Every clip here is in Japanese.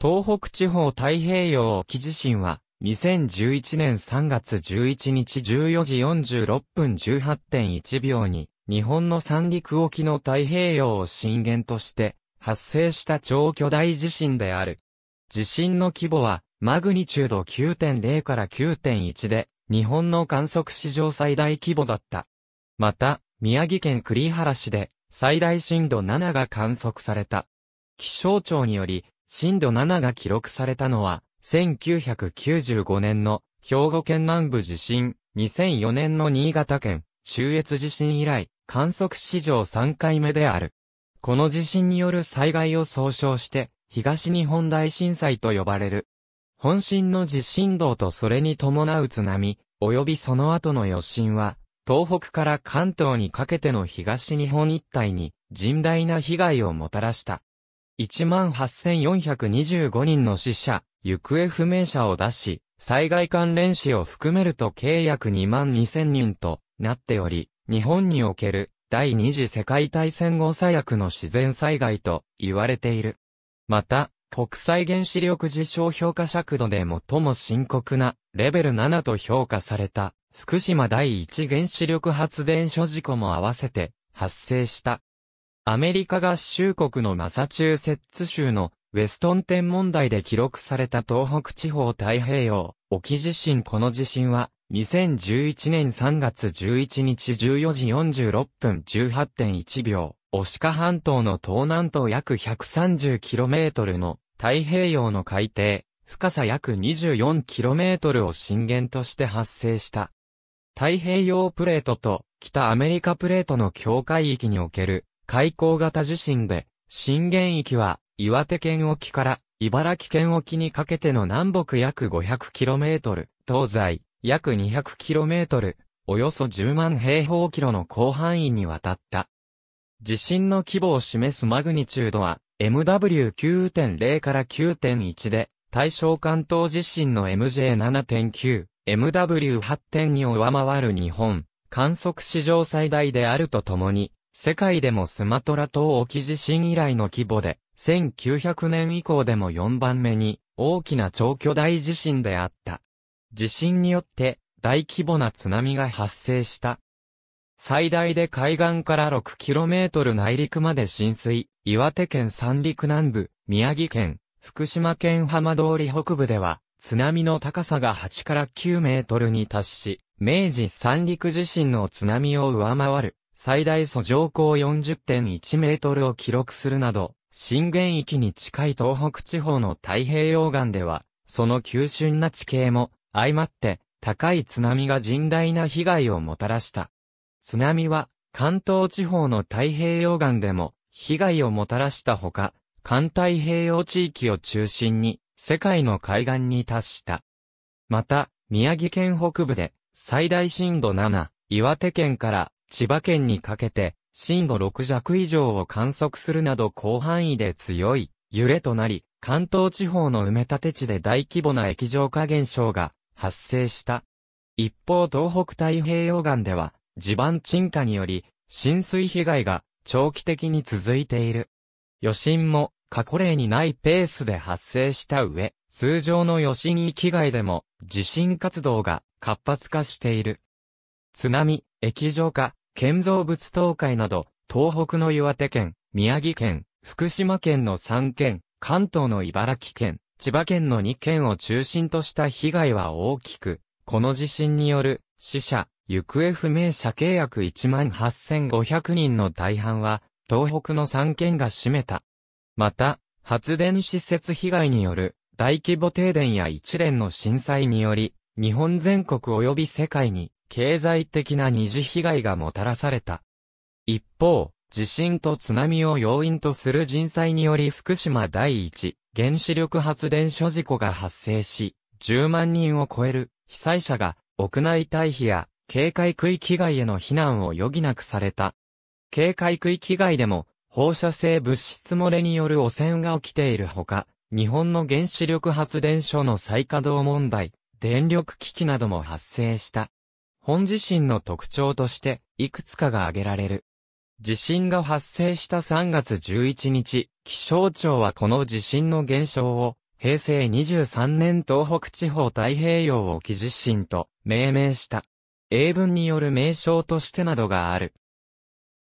東北地方太平洋沖地震は、2011年3月11日14時46分18.1秒に、日本の三陸沖の太平洋を震源として、発生した超巨大地震である。地震の規模は、マグニチュード9.0から9.1で、日本の観測史上最大規模だった。また、宮城県栗原市で、最大震度7が観測された。気象庁により、震度7が記録されたのは、1995年の兵庫県南部地震、2004年の新潟県中越地震以来、観測史上3回目である。この地震による災害を総称して、東日本大震災と呼ばれる。本震の地震動とそれに伴う津波、及びその後の余震は、東北から関東にかけての東日本一帯に甚大な被害をもたらした。18,425人の死者、行方不明者を出し、災害関連死を含めると計約22,000人となっており、日本における第二次世界大戦後最悪の自然災害と言われている。また、国際原子力事象評価尺度で最も深刻なレベル7と評価された福島第一原子力発電所事故も合わせて発生したアメリカ合衆国のマサチューセッツ州のウェストン天文台で記録された東北地方太平洋沖地震この地震は2011年3月11日14時46分18.1秒、オシカ半島の東南東約 130km の太平洋の海底、深さ約 24km を震源として発生した。太平洋プレートと北アメリカプレートの境界域における海溝型地震で、震源域は岩手県沖から茨城県沖にかけての南北約 500km、東西約 200km、およそ10万平方キロの広範囲にわたった。地震の規模を示すマグニチュードは MW9.0 から9.1で、対象関東地震の MJ7.9、MW8.2 を上回る日本、観測史上最大であるとともに、世界でもスマトラ島沖地震以来の規模で、1900年以降でも4番目に大きな超巨大地震であった。地震によって大規模な津波が発生した。最大で海岸から 6km 内陸まで浸水、岩手県三陸南部、宮城県、福島県浜通り北部では、津波の高さが8から9メートルに達し、明治三陸地震の津波を上回る最大訴状高40.1メートルを記録するなど、震源域に近い東北地方の太平洋岸では、その急峻な地形も、相まって、高い津波が甚大な被害をもたらした。津波は、関東地方の太平洋岸でも、被害をもたらしたほか、環太平洋地域を中心に、世界の海岸に達した。また、宮城県北部で、最大震度7、岩手県から千葉県にかけて、震度6弱以上を観測するなど広範囲で強い揺れとなり、関東地方の埋め立て地で大規模な液状化現象が発生した。一方東北太平洋岸では、地盤沈下により、浸水被害が長期的に続いている。余震も過去例にないペースで発生した上、通常の余震域外でも地震活動が活発化している。津波、液状化、建造物倒壊など、東北の岩手県、宮城県、福島県の3県、関東の茨城県、千葉県の2県を中心とした被害は大きく、この地震による死者、行方不明者契約18,500人の大半は、東北の3県が占めた。また、発電施設被害による大規模停電や一連の震災により、日本全国及び世界に経済的な二次被害がもたらされた。一方、地震と津波を要因とする人災により福島第一原子力発電所事故が発生し、10万人を超える被災者が屋内退避や警戒区域外への避難を余儀なくされた。警戒区域外でも放射性物質漏れによる汚染が起きているほか、日本の原子力発電所の再稼働問題、電力危機なども発生した。本地震の特徴として、いくつかが挙げられる。地震が発生した3月11日、気象庁はこの地震の現象を、平成23年東北地方太平洋沖地震と命名した。英文による名称としてなどがある。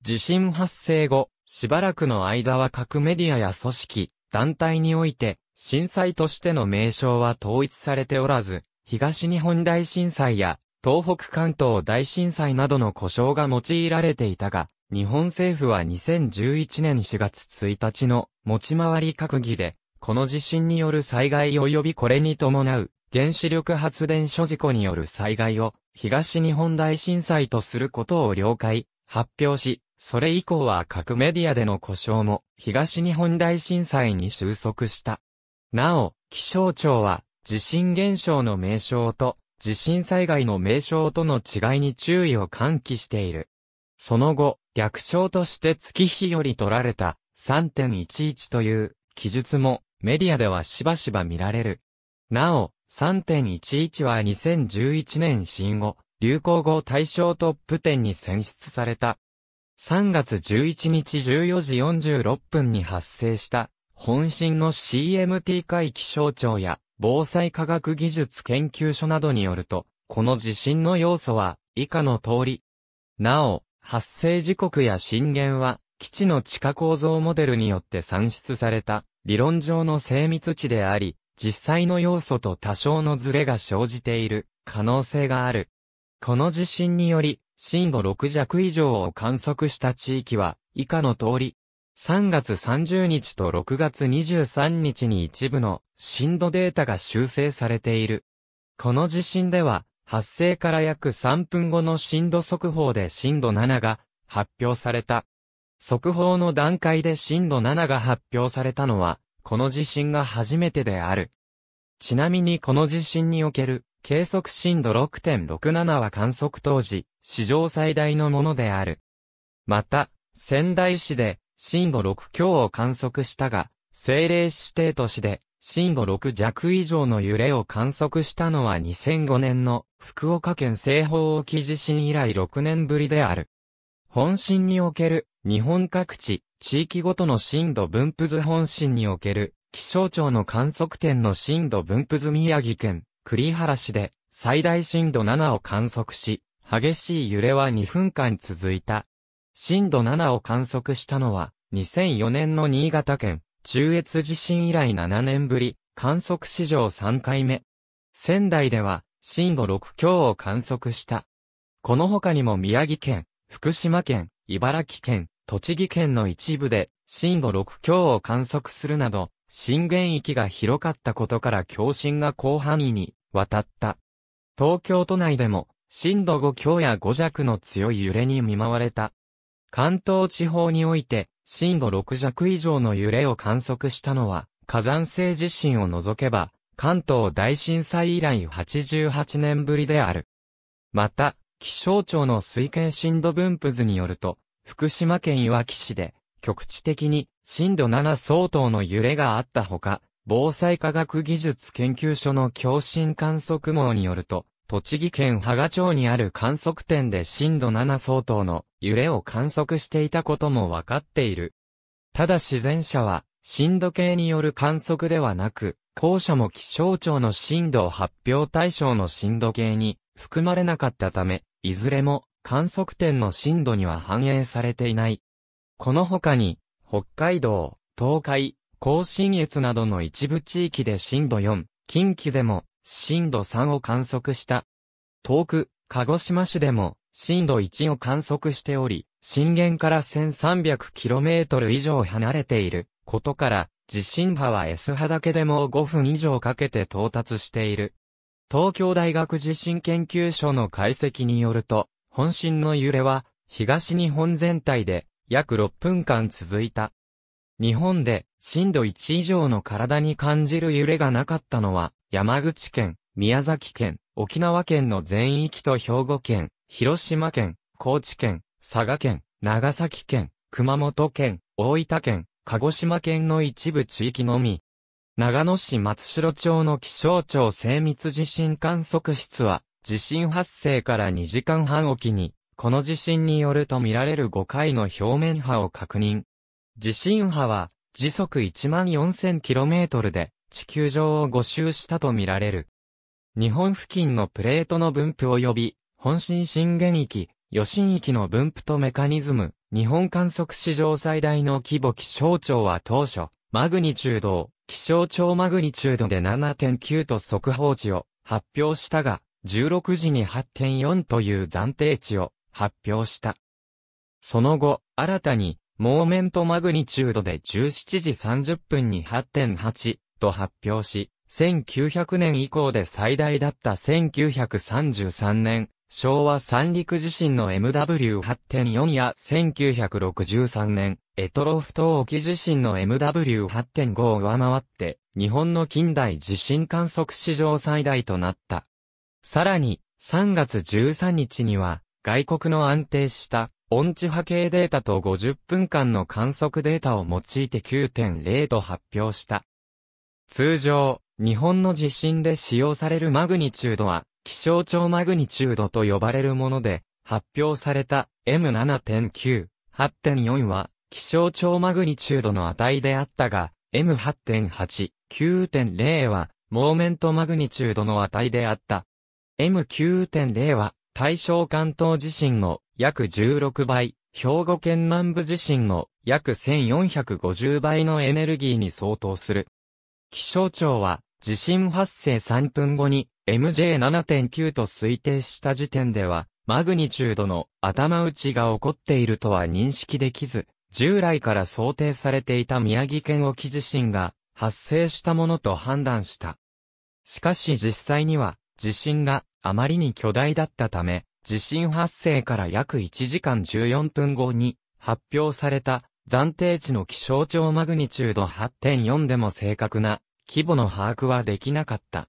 地震発生後、しばらくの間は各メディアや組織、団体において、震災としての名称は統一されておらず、東日本大震災や東北関東大震災などの故障が用いられていたが、日本政府は2011年4月1日の持ち回り閣議で、この地震による災害及びこれに伴う原子力発電所事故による災害を東日本大震災とすることを了解、発表し、それ以降は各メディアでの故障も東日本大震災に収束した。なお、気象庁は地震現象の名称と地震災害の名称との違いに注意を喚起している。その後、略称として月日より取られた3.11という記述もメディアではしばしば見られる。なお、3.11は2011年新語、流行語対象トップ10に選出された。3月11日14時46分に発生した、本震の CMT 会気象庁や防災科学技術研究所などによると、この地震の要素は以下の通り。なお、発生時刻や震源は、基地の地下構造モデルによって算出された、理論上の精密値であり、実際の要素と多少のズレが生じている可能性がある。この地震により、震度6弱以上を観測した地域は、以下の通り、3月30日と6月23日に一部の震度データが修正されている。この地震では、発生から約3分後の震度速報で震度7が発表された。速報の段階で震度7が発表されたのは、この地震が初めてである。ちなみにこの地震における計測震度6.67は観測当時、史上最大のものである。また、仙台市で震度6強を観測したが、政令指定都市で、震度6弱以上の揺れを観測したのは2005年の福岡県西方沖地震以来6年ぶりである。本震における日本各地、地域ごとの震度分布図本震における気象庁の観測点の震度分布図宮城県栗原市で最大震度7を観測し、激しい揺れは2分間続いた。震度7を観測したのは、2004年の新潟県、中越地震以来7年ぶり、観測史上3回目。仙台では、震度6強を観測した。この他にも宮城県、福島県、茨城県、栃木県の一部で、震度6強を観測するなど、震源域が広かったことから共震が広範囲に渡った。東京都内でも震度5強や5弱の強い揺れに見舞われた。関東地方において、震度6弱以上の揺れを観測したのは、火山性地震を除けば、関東大震災以来88年ぶりである。また、気象庁の推計震度分布図によると、福島県いわき市で、局地的に震度7相当の揺れがあったほか、防災科学技術研究所の共振観測網によると、栃木県芳賀町にある観測点で震度7相当の揺れを観測していたこともわかっている。ただ自然者は、震度計による観測ではなく、後者も気象庁の震度発表対象の震度計に含まれなかったため、いずれも観測点の震度には反映されていない。この他に、北海道、東海、甲信越などの一部地域で震度4、近畿でも震度3を観測した。遠く、鹿児島市でも震度1を観測しており、震源から 1300km 以上離れていることから、地震波は S 波だけでも5分以上かけて到達している。東京大学地震研究所の解析によると、本震の揺れは東日本全体で約6分間続いた。日本で震度1以上の体に感じる揺れがなかったのは山口県、宮崎県、沖縄県の全域と兵庫県、広島県、高知県、佐賀県、長崎県、熊本県、大分県、鹿児島県の一部地域のみ。長野市松代町の気象庁精密地震観測室は、地震発生から2時間半おきに、この地震によると見られる5回の表面波を確認。地震波は、時速 14,000km で、地球上を5周したと見られる。日本付近のプレートの分布及び本震震源域、余震域の分布とメカニズム、日本観測史上最大の規模気象庁は当初、マグニチュードを、気象庁マグニチュードで7.9と速報値を発表したが、16時に8.4という暫定値を発表した。その後、新たに、モーメントマグニチュードで17時30分に8.8と発表し、1900年以降で最大だった1933年昭和三陸地震の MW8.4 や1963年、エトロフ島沖地震の MW8.5 を上回って、日本の近代地震観測史上最大となった。さらに、3月13日には、外国の安定した音痴波形データと50分間の観測データを用いて9.0と発表した。通常、日本の地震で使用されるマグニチュードは気象庁マグニチュードと呼ばれるもので、発表された M7.9、8.4は、気象庁マグニチュードの値であったが、M8.8、9.0は、モーメントマグニチュードの値であった。M9.0 は、対象関東地震の約16倍、兵庫県南部地震の約1450倍のエネルギーに相当する。気象庁は、地震発生3分後に MJ7.9 と推定した時点では、マグニチュードの頭打ちが起こっているとは認識できず、従来から想定されていた宮城県沖地震が発生したものと判断した。しかし実際には、地震があまりに巨大だったため、地震発生から約1時間14分後に発表された暫定値の気象庁マグニチュード8.4でも正確な規模の把握はできなかった。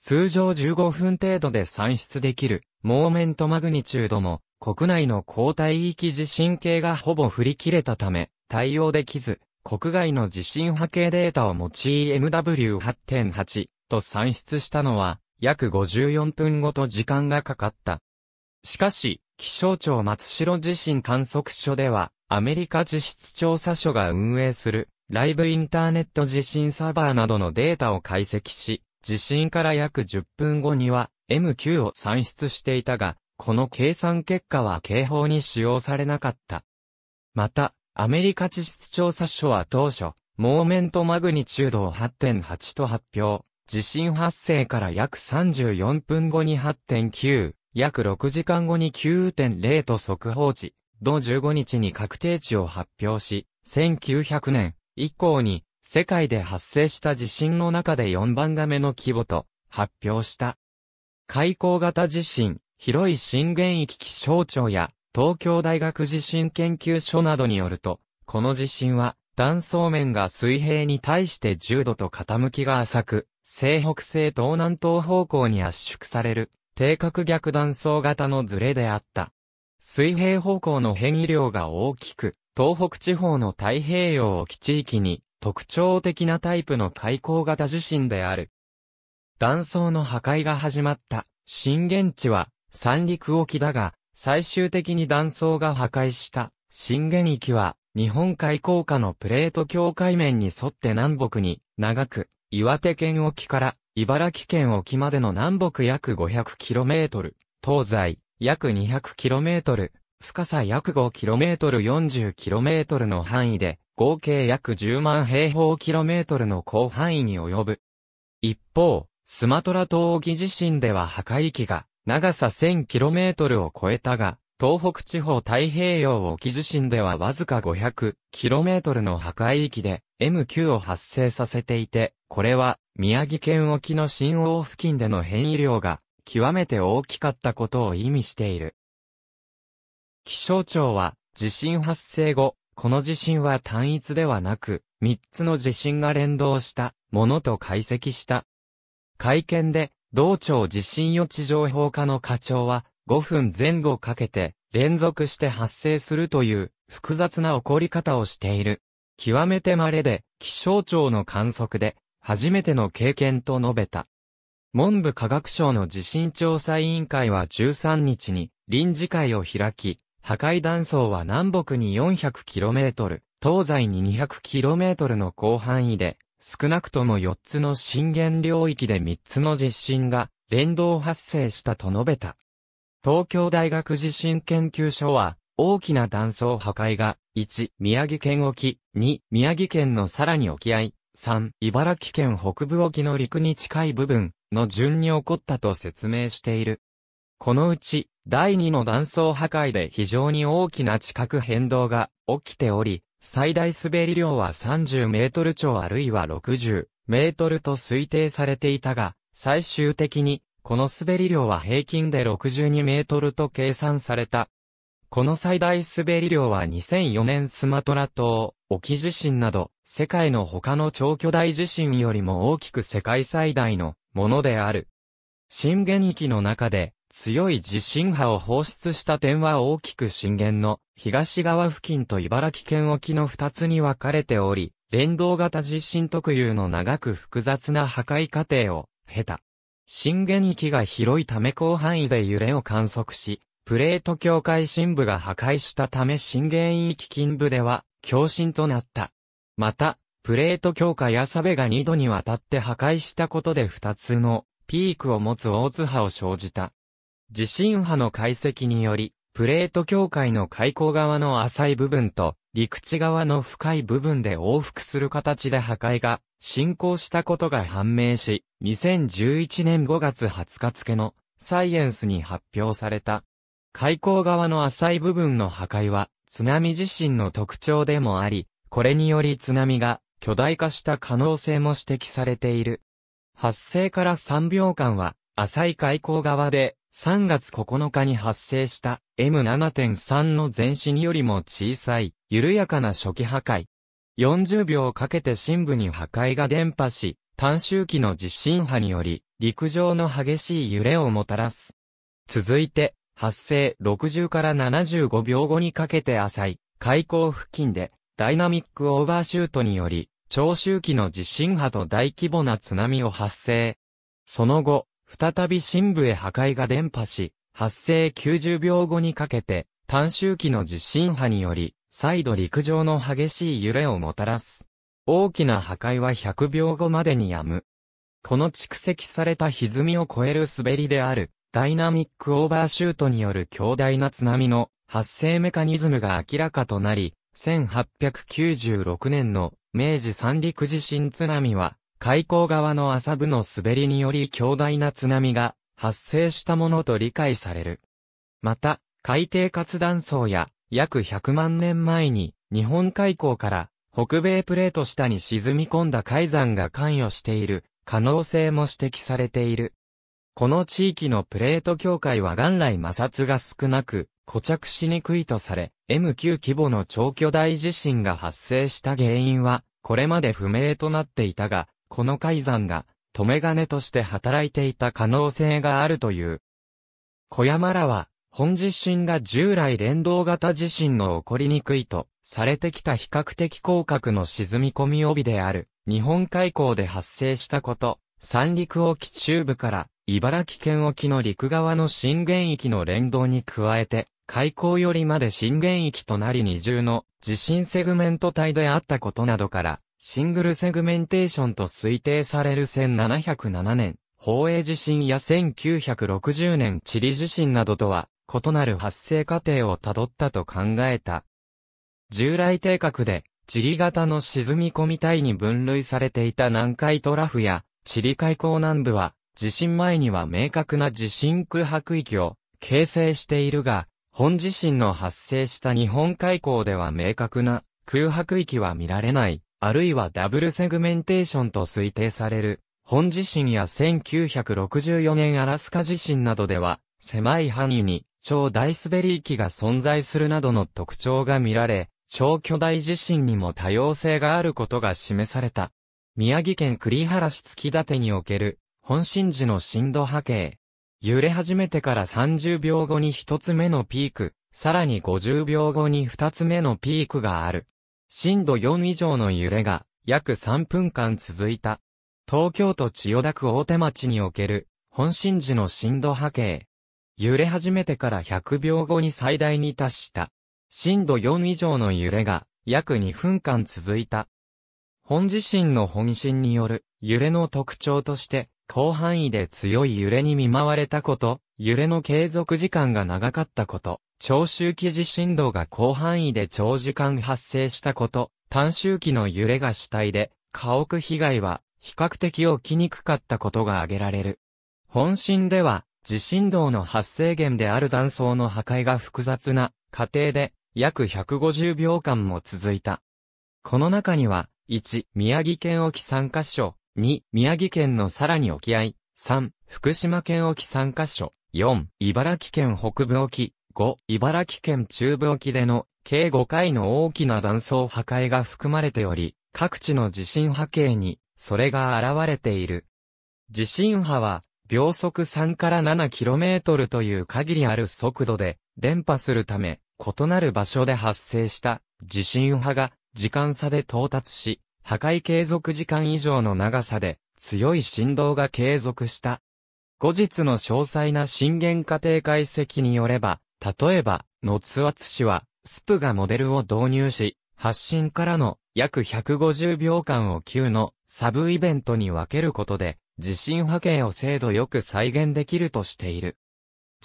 通常15分程度で算出できる、モーメントマグニチュードも、国内の交代域地震計がほぼ振り切れたため、対応できず、国外の地震波形データを用い MW8.8 と算出したのは、約54分ごと時間がかかった。しかし、気象庁松代地震観測所では、アメリカ地質調査所が運営するライブインターネット地震サーバーなどのデータを解析し、地震から約10分後には MQ を算出していたが、この計算結果は警報に使用されなかった。また、アメリカ地質調査所は当初、モーメントマグニチュードを8.8と発表。地震発生から約34分後に8.9、約6時間後に9.0と速報値、同15日に確定値を発表し、1900年、以降に、世界で発生した地震の中で4番目の規模と発表した。海溝型地震、広い震源域気象庁や東京大学地震研究所などによると、この地震は断層面が水平に対して10度と傾きが浅く、西北西東南東方向に圧縮される、定格逆断層型のズレであった。水平方向の変異量が大きく、東北地方の太平洋沖地域に特徴的なタイプの海溝型地震である。断層の破壊が始まった震源地は三陸沖だが、最終的に断層が破壊した震源域は日本海溝下のプレート境界面に沿って南北に長く岩手県沖から茨城県沖までの南北約 500km、東西約 200km、深さ約 5km40km の範囲で、合計約10万平方キロメートルの広範囲に及ぶ。一方、スマトラ島沖地震では破壊域が長さ 1000km を超えたが、東北地方太平洋沖地震ではわずか 500km の破壊域で M9 を発生させていて、これは宮城県沖の新大付近での変異量が極めて大きかったことを意味している。気象庁は、地震発生後、この地震は単一ではなく、三つの地震が連動したものと解析した。会見で、同庁地震予知情報課の課長は、5分前後かけて、連続して発生するという、複雑な起こり方をしている。極めて稀で、気象庁の観測で、初めての経験と述べた。文部科学省の地震調査委員会は13日に臨時会を開き、破壊断層は南北に 400km、東西に 200km の広範囲で、少なくとも4つの震源領域で3つの地震が連動発生したと述べた。東京大学地震研究所は、大きな断層破壊が、1、宮城県沖、2、宮城県のさらに沖合、3、茨城県北部沖の陸に近い部分の順に起こったと説明している。このうち、第2の断層破壊で非常に大きな地殻変動が起きており、最大滑り量は30メートル超あるいは60メートルと推定されていたが、最終的に、この滑り量は平均で62メートルと計算された。この最大滑り量は2004年スマトラ島、沖地震など、世界の他の超巨大地震よりも大きく世界最大のものである。震源域の中で、強い地震波を放出した点は大きく震源の東側付近と茨城県沖の二つに分かれており、連動型地震特有の長く複雑な破壊過程を経た。震源域が広いため広範囲で揺れを観測し、プレート境界深部が破壊したため震源域近部では強震となった。また、プレート境界やサベが2度にわたって破壊したことで2つのピークを持つ大津波を生じた。地震波の解析により、プレート境界の海溝側の浅い部分と陸地側の深い部分で往復する形で破壊が進行したことが判明し、2011年5月20日付のサイエンスに発表された。海溝側の浅い部分の破壊は津波地震の特徴でもあり、これにより津波が巨大化した可能性も指摘されている。発生から3秒間は浅い海溝側で3月9日に発生した M7.3 の前によりも小さい、緩やかな初期破壊。40秒かけて深部に破壊が伝播し、短周期の地震波により、陸上の激しい揺れをもたらす。続いて、発生60から75秒後にかけて浅い、海溝付近で、ダイナミックオーバーシュートにより、長周期の地震波と大規模な津波を発生。その後、再び深部へ破壊が伝播し、発生90秒後にかけて、短周期の地震波により、再度陸上の激しい揺れをもたらす。大きな破壊は100秒後までにやむ。この蓄積された歪みを超える滑りである、ダイナミックオーバーシュートによる強大な津波の発生メカニズムが明らかとなり、1896年の明治三陸地震津波は、海溝側の浅部の滑りにより強大な津波が発生したものと理解される。また、海底活断層や約100万年前に日本海溝から北米プレート下に沈み込んだ海山が関与している可能性も指摘されている。この地域のプレート境界は元来摩擦が少なく固着しにくいとされ、M9 規模の超巨大地震が発生した原因はこれまで不明となっていたが、この改ざんが、留め金として働いていた可能性があるという。小山らは、本地震が従来連動型地震の起こりにくいと、されてきた比較的広角の沈み込み帯である、日本海溝で発生したこと、三陸沖中部から茨城県沖の陸側の震源域の連動に加えて、海溝よりまで震源域となり二重の地震セグメント帯であったことなどから、シングルセグメンテーションと推定される1707年、宝永地震や1960年チリ地震などとは異なる発生過程をたどったと考えた。従来定格で、地理型の沈み込み体に分類されていた南海トラフや、地理海溝南部は、地震前には明確な地震空白域を形成しているが、本地震の発生した日本海溝では明確な空白域は見られない。あるいはダブルセグメンテーションと推定される、本地震や1964年アラスカ地震などでは、狭い範囲に超大滑り域が存在するなどの特徴が見られ、超巨大地震にも多様性があることが示された。宮城県栗原市月立における、本震時の震度波形。揺れ始めてから30秒後に1つ目のピーク、さらに50秒後に2つ目のピークがある。震度4以上の揺れが約3分間続いた。東京都千代田区大手町における本震時の震度波形。揺れ始めてから100秒後に最大に達した。震度4以上の揺れが約2分間続いた。本地震の本震による揺れの特徴として、広範囲で強い揺れに見舞われたこと、揺れの継続時間が長かったこと、長周期地震動が広範囲で長時間発生したこと、短周期の揺れが主体で、家屋被害は比較的起きにくかったことが挙げられる。本震では、地震動の発生源である断層の破壊が複雑な過程で約150秒間も続いた。この中には、1、宮城県沖3カ所、2、宮城県のさらに沖合、3、福島県沖3カ所、4、茨城県北部沖、5、茨城県中部沖での計5回の大きな断層破壊が含まれており、各地の地震波形にそれが現れている。地震波は秒速3から 7km という限りある速度で伝播するため、異なる場所で発生した地震波が時間差で到達し、破壊継続時間以上の長さで強い振動が継続した。後日の詳細な震源家庭解析によれば、例えば、のつワつ氏は、スプがモデルを導入し、発信からの約150秒間を急のサブイベントに分けることで、地震波形を精度よく再現できるとしている。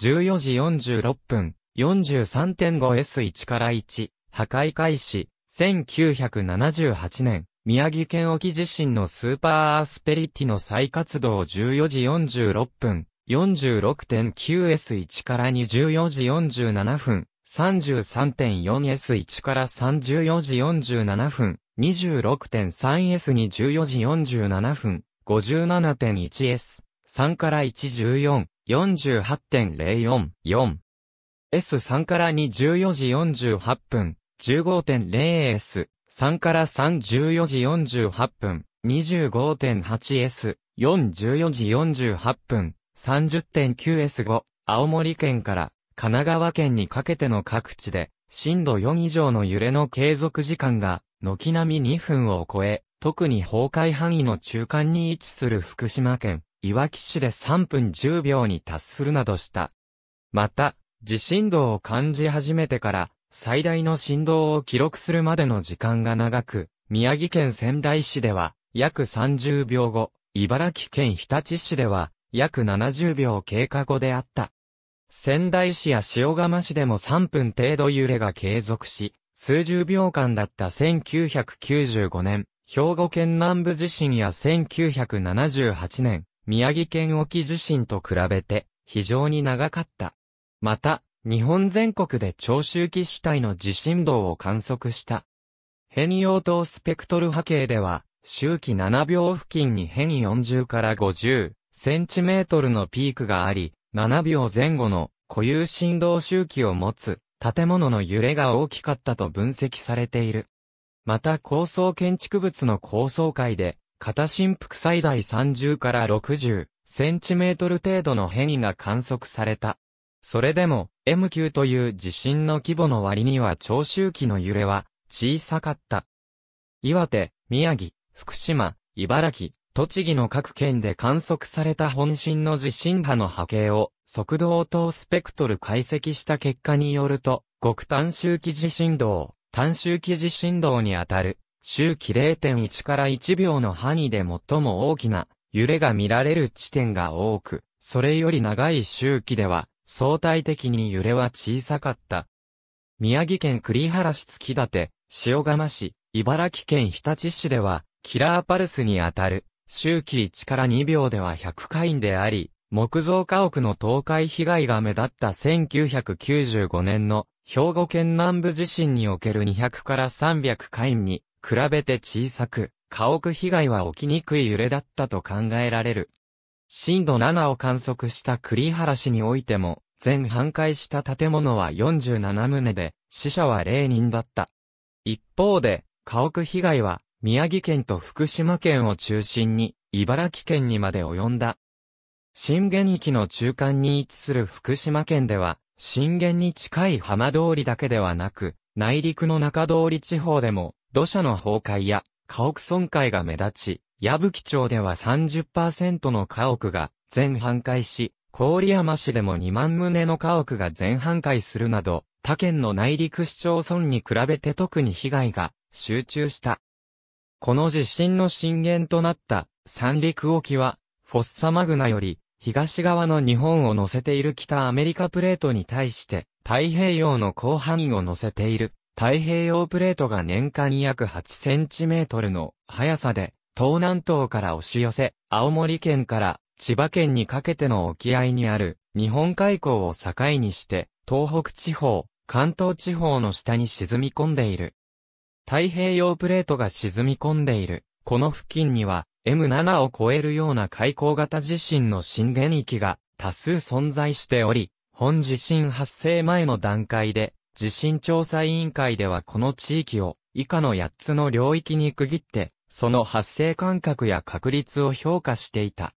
14時46分、43.5S1 から1、破壊開始、1978年、宮城県沖地震のスーパーアースペリティの再活動14時46分、46.9S1 から24時47分、33.4S1 から34時47分、26.3S24 時47分、57.1S3 から114、48.044。S3 から2 4時48分、15.0S3 から314時48分、25.8S414 時48分、30.9S5、青森県から神奈川県にかけての各地で、震度4以上の揺れの継続時間が、軒並み2分を超え、特に崩壊範囲の中間に位置する福島県、いわき市で3分10秒に達するなどした。また、地震動を感じ始めてから、最大の振動を記録するまでの時間が長く、宮城県仙台市では、約30秒後、茨城県日立市では、約70秒経過後であった。仙台市や塩釜市でも3分程度揺れが継続し、数十秒間だった1995年、兵庫県南部地震や1978年、宮城県沖地震と比べて非常に長かった。また、日本全国で長周期主体の地震動を観測した。変容等スペクトル波形では、周期7秒付近に変40から50、センチメートルのピークがあり、7秒前後の固有振動周期を持つ建物の揺れが大きかったと分析されている。また高層建築物の高層階で、型振幅最大30から60センチメートル程度の変異が観測された。それでも M 級という地震の規模の割には長周期の揺れは小さかった。岩手、宮城、福島、茨城、栃木の各県で観測された本震の地震波の波形を速度等スペクトル解析した結果によると、極短周期地震動、短周期地震動にあたる、周期0.1から1秒の範囲で最も大きな揺れが見られる地点が多く、それより長い周期では相対的に揺れは小さかった。宮城県栗原市月立、塩釜市、茨城県日立市では、キラーパルスにあたる周期1から2秒では100回であり、木造家屋の倒壊被害が目立った1995年の兵庫県南部地震における200から300回に比べて小さく、家屋被害は起きにくい揺れだったと考えられる。震度7を観測した栗原市においても、全半壊した建物は47棟で、死者は0人だった。一方で、家屋被害は宮城県と福島県を中心に、茨城県にまで及んだ。震源域の中間に位置する福島県では、震源に近い浜通りだけではなく、内陸の中通り地方でも、土砂の崩壊や家屋損壊が目立ち、矢吹町では30%の家屋が全半壊し、郡山市でも2万棟の家屋が全半壊するなど、他県の内陸市町村に比べて特に被害が集中した。この地震の震源となった三陸沖は、フォッサマグナより東側の日本を乗せている北アメリカプレートに対して、太平洋の広範囲を乗せている太平洋プレートが年間約8センチメートルの速さで、東南東から押し寄せ、青森県から千葉県にかけての沖合にある日本海溝を境にして、東北地方、関東地方の下に沈み込んでいる。太平洋プレートが沈み込んでいる。この付近には M7 を超えるような海溝型地震の震源域が多数存在しており、本地震発生前の段階で、地震調査委員会ではこの地域を以下の8つの領域に区切って、その発生間隔や確率を評価していた。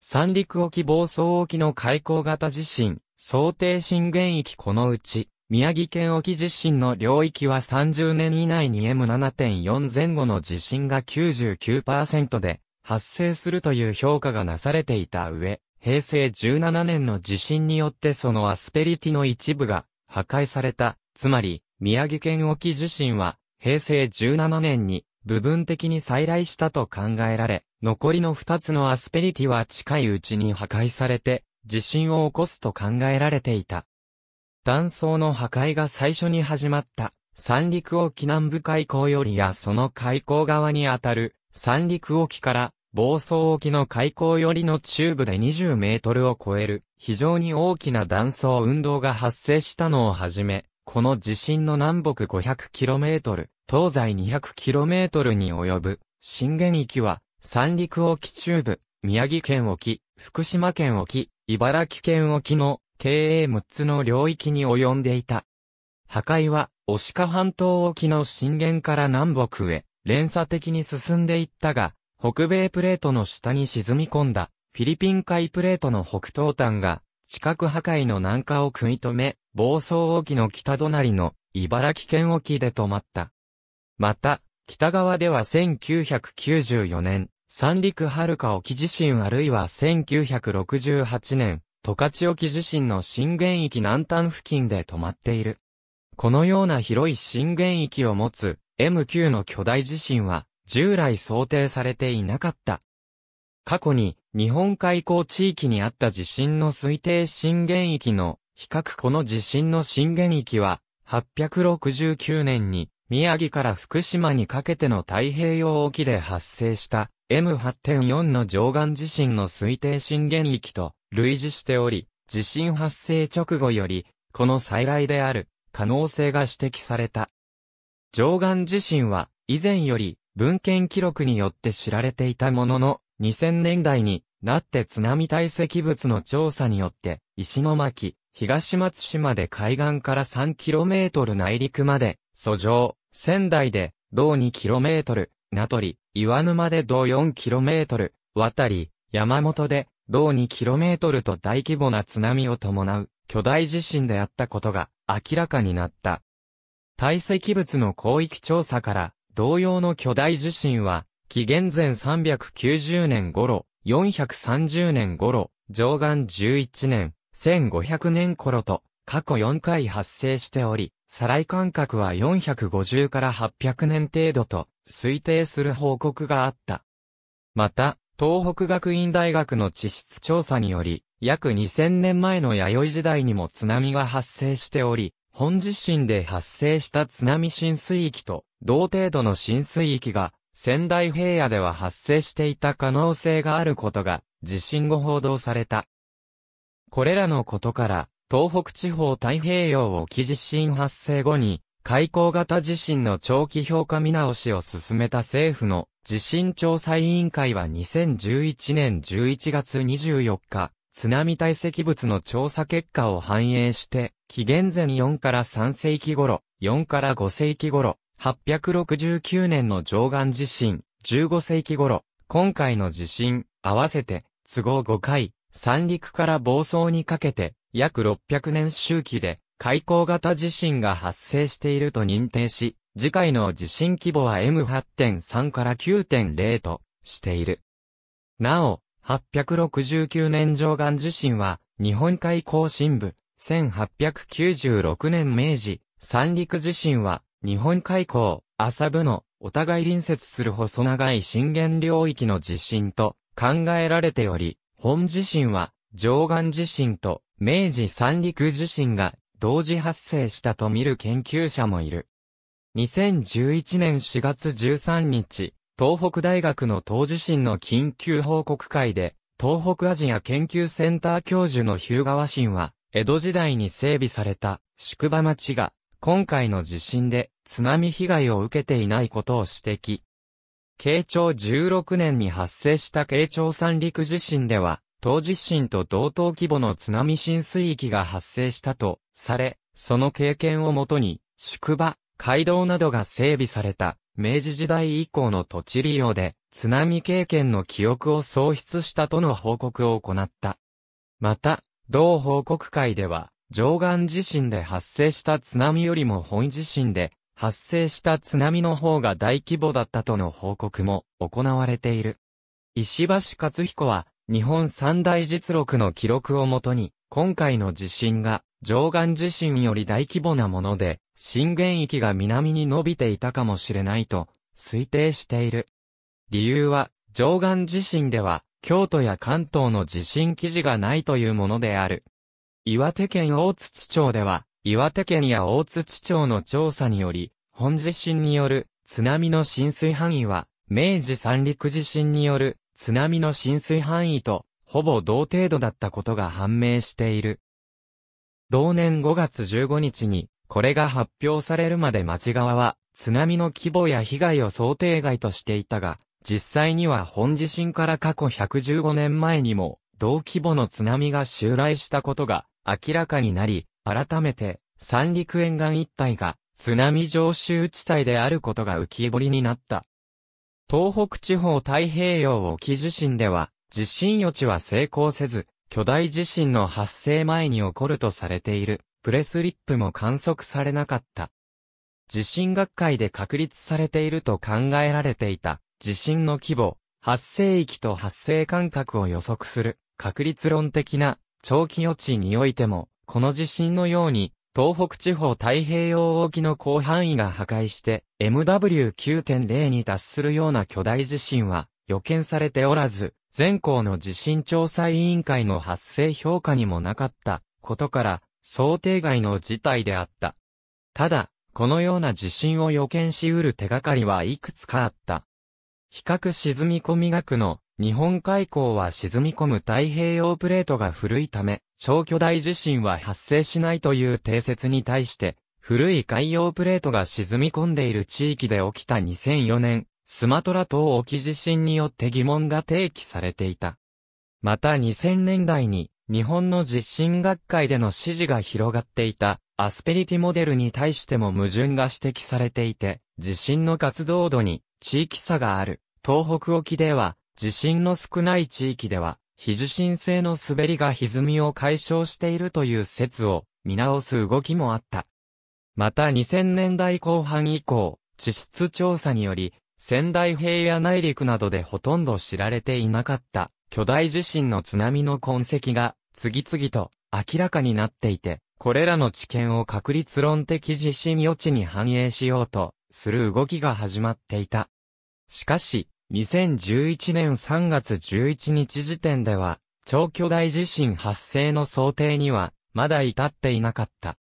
三陸沖房総沖の海溝型地震、想定震源域このうち、宮城県沖地震の領域は30年以内に M7.4 前後の地震が99%で発生するという評価がなされていた上、平成17年の地震によってそのアスペリティの一部が破壊された。つまり、宮城県沖地震は平成17年に部分的に再来したと考えられ、残りの2つのアスペリティは近いうちに破壊されて、地震を起こすと考えられていた。断層の破壊が最初に始まった三陸沖南部海溝よりやその海溝側にあたる三陸沖から房総沖の海溝よりの中部で20メートルを超える非常に大きな断層運動が発生したのをはじめ、この地震の南北5 0 0トル、東西2 0 0トルに及ぶ震源域は三陸沖中部、宮城県沖、福島県沖、茨城県沖の経営6つの領域に及んでいた。破壊は、オシカ半島沖の震源から南北へ、連鎖的に進んでいったが、北米プレートの下に沈み込んだ、フィリピン海プレートの北東端が、地殻破壊の南下を食い止め、暴走沖の北隣の茨城県沖で止まった。また、北側では1994年、三陸遥か沖地震あるいは1968年、十勝沖地震の震源域南端付近で止まっている。このような広い震源域を持つ M9 の巨大地震は従来想定されていなかった。過去に日本海溝地域にあった地震の推定震源域の比較この地震の震源域は869年に宮城から福島にかけての太平洋沖で発生した M8.4 の上岸地震の推定震源域と類似しており、地震発生直後より、この再来である可能性が指摘された。上岸地震は、以前より文献記録によって知られていたものの、2000年代になって津波堆積物の調査によって、石巻、東松島で海岸から 3km 内陸まで、遡上、仙台で、同 2km、名取、岩沼で同 4km、渡り、山本で、同 2km と大規模な津波を伴う巨大地震であったことが明らかになった。堆積物の広域調査から同様の巨大地震は紀元前390年頃、430年頃、上岸11年、1500年頃と過去4回発生しており、再来間隔は450から800年程度と推定する報告があった。また、東北学院大学の地質調査により、約2000年前の弥生時代にも津波が発生しており、本地震で発生した津波浸水域と同程度の浸水域が仙台平野では発生していた可能性があることが地震後報道された。これらのことから東北地方太平洋沖地震発生後に海溝型地震の長期評価見直しを進めた政府の地震調査委員会は2011年11月24日、津波堆積物の調査結果を反映して、紀元前4から3世紀頃、4から5世紀頃、869年の上岸地震、15世紀頃、今回の地震、合わせて、都合5回、三陸から暴走にかけて、約600年周期で、海溝型地震が発生していると認定し、次回の地震規模は M8.3 から9.0としている。なお、869年上岸地震は、日本海高深部、1896年明治、三陸地震は、日本海溝、浅部の、お互い隣接する細長い震源領域の地震と考えられており、本地震は、上岸地震と明治三陸地震が同時発生したと見る研究者もいる。2011年4月13日、東北大学の当地震の緊急報告会で、東北アジア研究センター教授の日向和信は、江戸時代に整備された宿場町が、今回の地震で津波被害を受けていないことを指摘。慶長16年に発生した慶長三陸地震では、当地震と同等規模の津波浸水域が発生したとされ、その経験をもとに、宿場、街道などが整備された明治時代以降の土地利用で津波経験の記憶を喪失したとの報告を行った。また、同報告会では、上岸地震で発生した津波よりも本地震で発生した津波の方が大規模だったとの報告も行われている。石橋勝彦は日本三大実録の記録をもとに今回の地震が上岸地震より大規模なもので震源域が南に伸びていたかもしれないと推定している。理由は、上岸地震では、京都や関東の地震記事がないというものである。岩手県大槌町では、岩手県や大槌町の調査により、本地震による津波の浸水範囲は、明治三陸地震による津波の浸水範囲と、ほぼ同程度だったことが判明している。同年5月15日に、これが発表されるまで町側は、津波の規模や被害を想定外としていたが、実際には本地震から過去115年前にも、同規模の津波が襲来したことが明らかになり、改めて、三陸沿岸一帯が津波上昇地帯であることが浮き彫りになった。東北地方太平洋沖地震では、地震予知は成功せず、巨大地震の発生前に起こるとされている。プレスリップも観測されなかった。地震学会で確立されていると考えられていた地震の規模、発生域と発生間隔を予測する確率論的な長期予知においても、この地震のように東北地方太平洋沖の広範囲が破壊して MW9.0 に達するような巨大地震は予見されておらず、全校の地震調査委員会の発生評価にもなかったことから、想定外の事態であった。ただ、このような地震を予見し得る手がかりはいくつかあった。比較沈み込み学の日本海溝は沈み込む太平洋プレートが古いため、超巨大地震は発生しないという定説に対して、古い海洋プレートが沈み込んでいる地域で起きた2004年、スマトラ島沖地震によって疑問が提起されていた。また2000年代に日本の実震学会での支持が広がっていた、アスペリティモデルに対しても矛盾が指摘されていて、地震の活動度に地域差がある。東北沖では、地震の少ない地域では、非受震性の滑りが歪みを解消しているという説を見直す動きもあった。また2000年代後半以降、地質調査により、仙台平野内陸などでほとんど知られていなかった巨大地震の津波の痕跡が次々と明らかになっていて、これらの知見を確率論的自信予知に反映しようとする動きが始まっていた。しかし、2011年3月11日時点では、超巨大地震発生の想定には、まだ至っていなかった。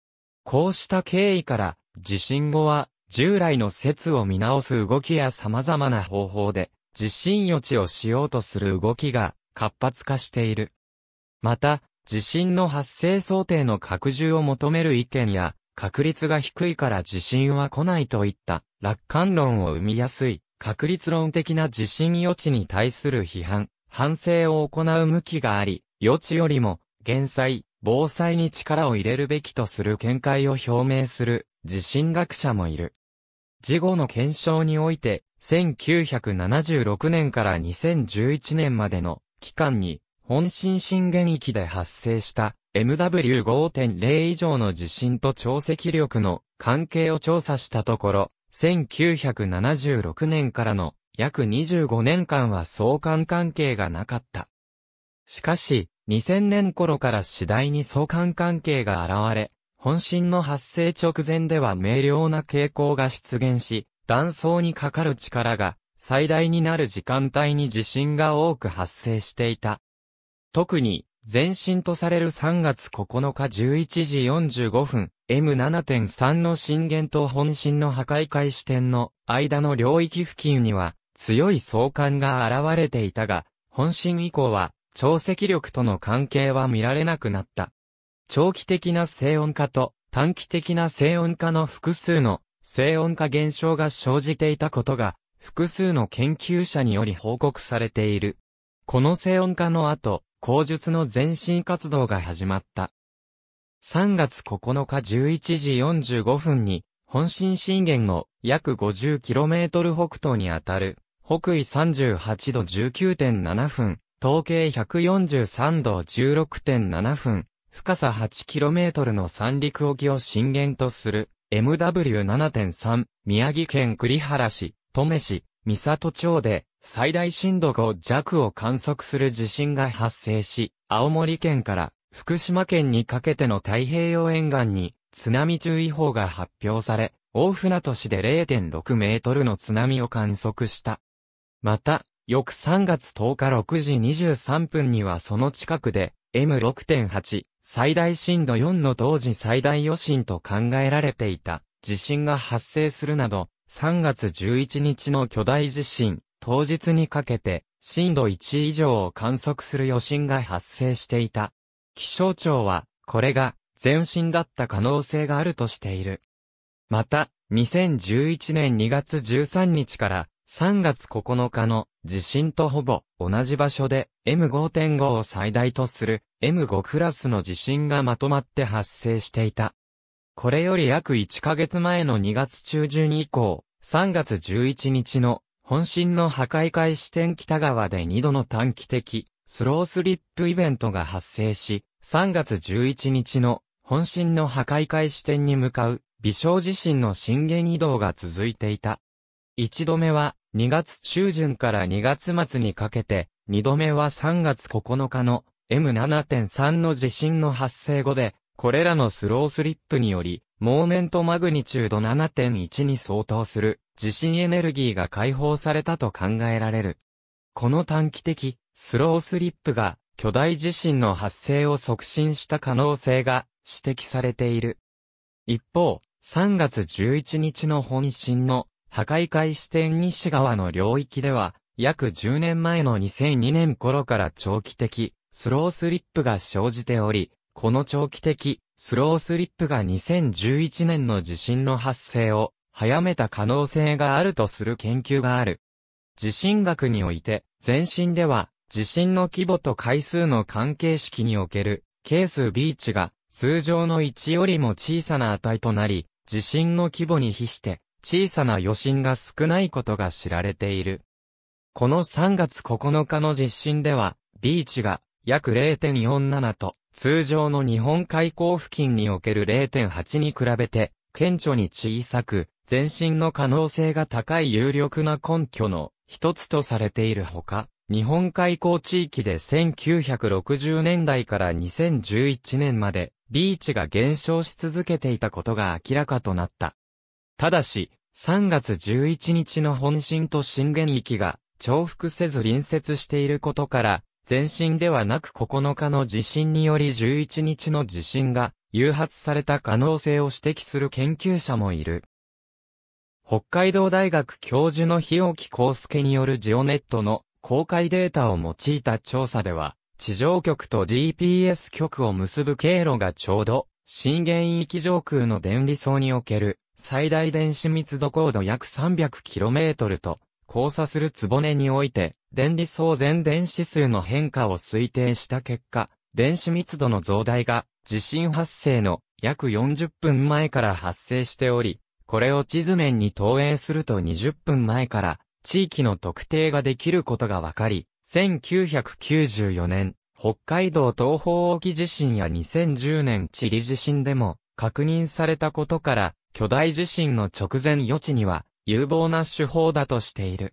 こうした経緯から、地震後は、従来の説を見直す動きや様々な方法で、地震予知をしようとする動きが活発化している。また、地震の発生想定の拡充を求める意見や、確率が低いから地震は来ないといった楽観論を生みやすい確率論的な地震予知に対する批判、反省を行う向きがあり、予知よりも減災、防災に力を入れるべきとする見解を表明する地震学者もいる。事後の検証において、1976年から2011年までの期間に本震震源域で発生した MW5.0 以上の地震と潮汐力の関係を調査したところ、1976年からの約25年間は相関関係がなかった。しかし、2000年頃から次第に相関関係が現れ、本震の発生直前では明瞭な傾向が出現し、断層にかかる力が最大になる時間帯に地震が多く発生していた。特に、前進とされる3月9日11時45分、M7.3 の震源と本震の破壊開始点の間の領域付近には、強い相関が現れていたが、本震以降は、潮積力との関係は見られなくなった。長期的な静音化と短期的な静音化の複数の静音化現象が生じていたことが、複数の研究者により報告されている。この静音化の後、口述の前進活動が始まった。3月9日11時45分に、本心震源の約 50km 北東にあたる、北緯38度19.7分、東経143度16.7分、深さ 8km の三陸沖を震源とする、MW7.3、宮城県栗原市、登米市、三里町で、最大震度5弱を観測する地震が発生し、青森県から福島県にかけての太平洋沿岸に津波注意報が発表され、大船渡市で0.6メートルの津波を観測した。また、翌3月10日6時23分にはその近くで M6.8 最大震度4の当時最大余震と考えられていた地震が発生するなど、3月11日の巨大地震、当日にかけて、震度1以上を観測する余震が発生していた。気象庁は、これが、前震だった可能性があるとしている。また、2011年2月13日から、3月9日の地震とほぼ同じ場所で M5.5 を最大とする M5 クラスの地震がまとまって発生していた。これより約1ヶ月前の2月中旬以降、3月11日の本震の破壊開始点北側で2度の短期的、スロースリップイベントが発生し、3月11日の本震の破壊開始点に向かう微小地震の震源移動が続いていた。1度目は2月中旬から2月末にかけて、2度目は3月9日の M7.3 の地震の発生後で、これらのスロースリップにより、モーメントマグニチュード7.1に相当する地震エネルギーが解放されたと考えられる。この短期的スロースリップが巨大地震の発生を促進した可能性が指摘されている。一方、3月11日の本震の破壊開始点西側の領域では、約10年前の2002年頃から長期的スロースリップが生じており、この長期的、スロースリップが2011年の地震の発生を早めた可能性があるとする研究がある。地震学において、前進では、地震の規模と回数の関係式における、係数 B 値が、通常の1よりも小さな値となり、地震の規模に比して、小さな余震が少ないことが知られている。この3月9日の実震では、B 値が約0.47と通常の日本海溝付近における0.8に比べて、顕著に小さく、前進の可能性が高い有力な根拠の一つとされているほか、日本海溝地域で1960年代から2011年までビーチが減少し続けていたことが明らかとなった。ただし、3月11日の本震と震源域が重複せず隣接していることから、前震ではなく9日の地震により11日の地震が誘発された可能性を指摘する研究者もいる。北海道大学教授の日置康介によるジオネットの公開データを用いた調査では、地上局と GPS 局を結ぶ経路がちょうど、震源域上空の電離層における最大電子密度高度約 300km と交差するぼねにおいて、電離層全電子数の変化を推定した結果、電子密度の増大が地震発生の約40分前から発生しており、これを地図面に投影すると20分前から地域の特定ができることがわかり、1994年、北海道東方沖地震や2010年チリ地震でも確認されたことから、巨大地震の直前予知には有望な手法だとしている。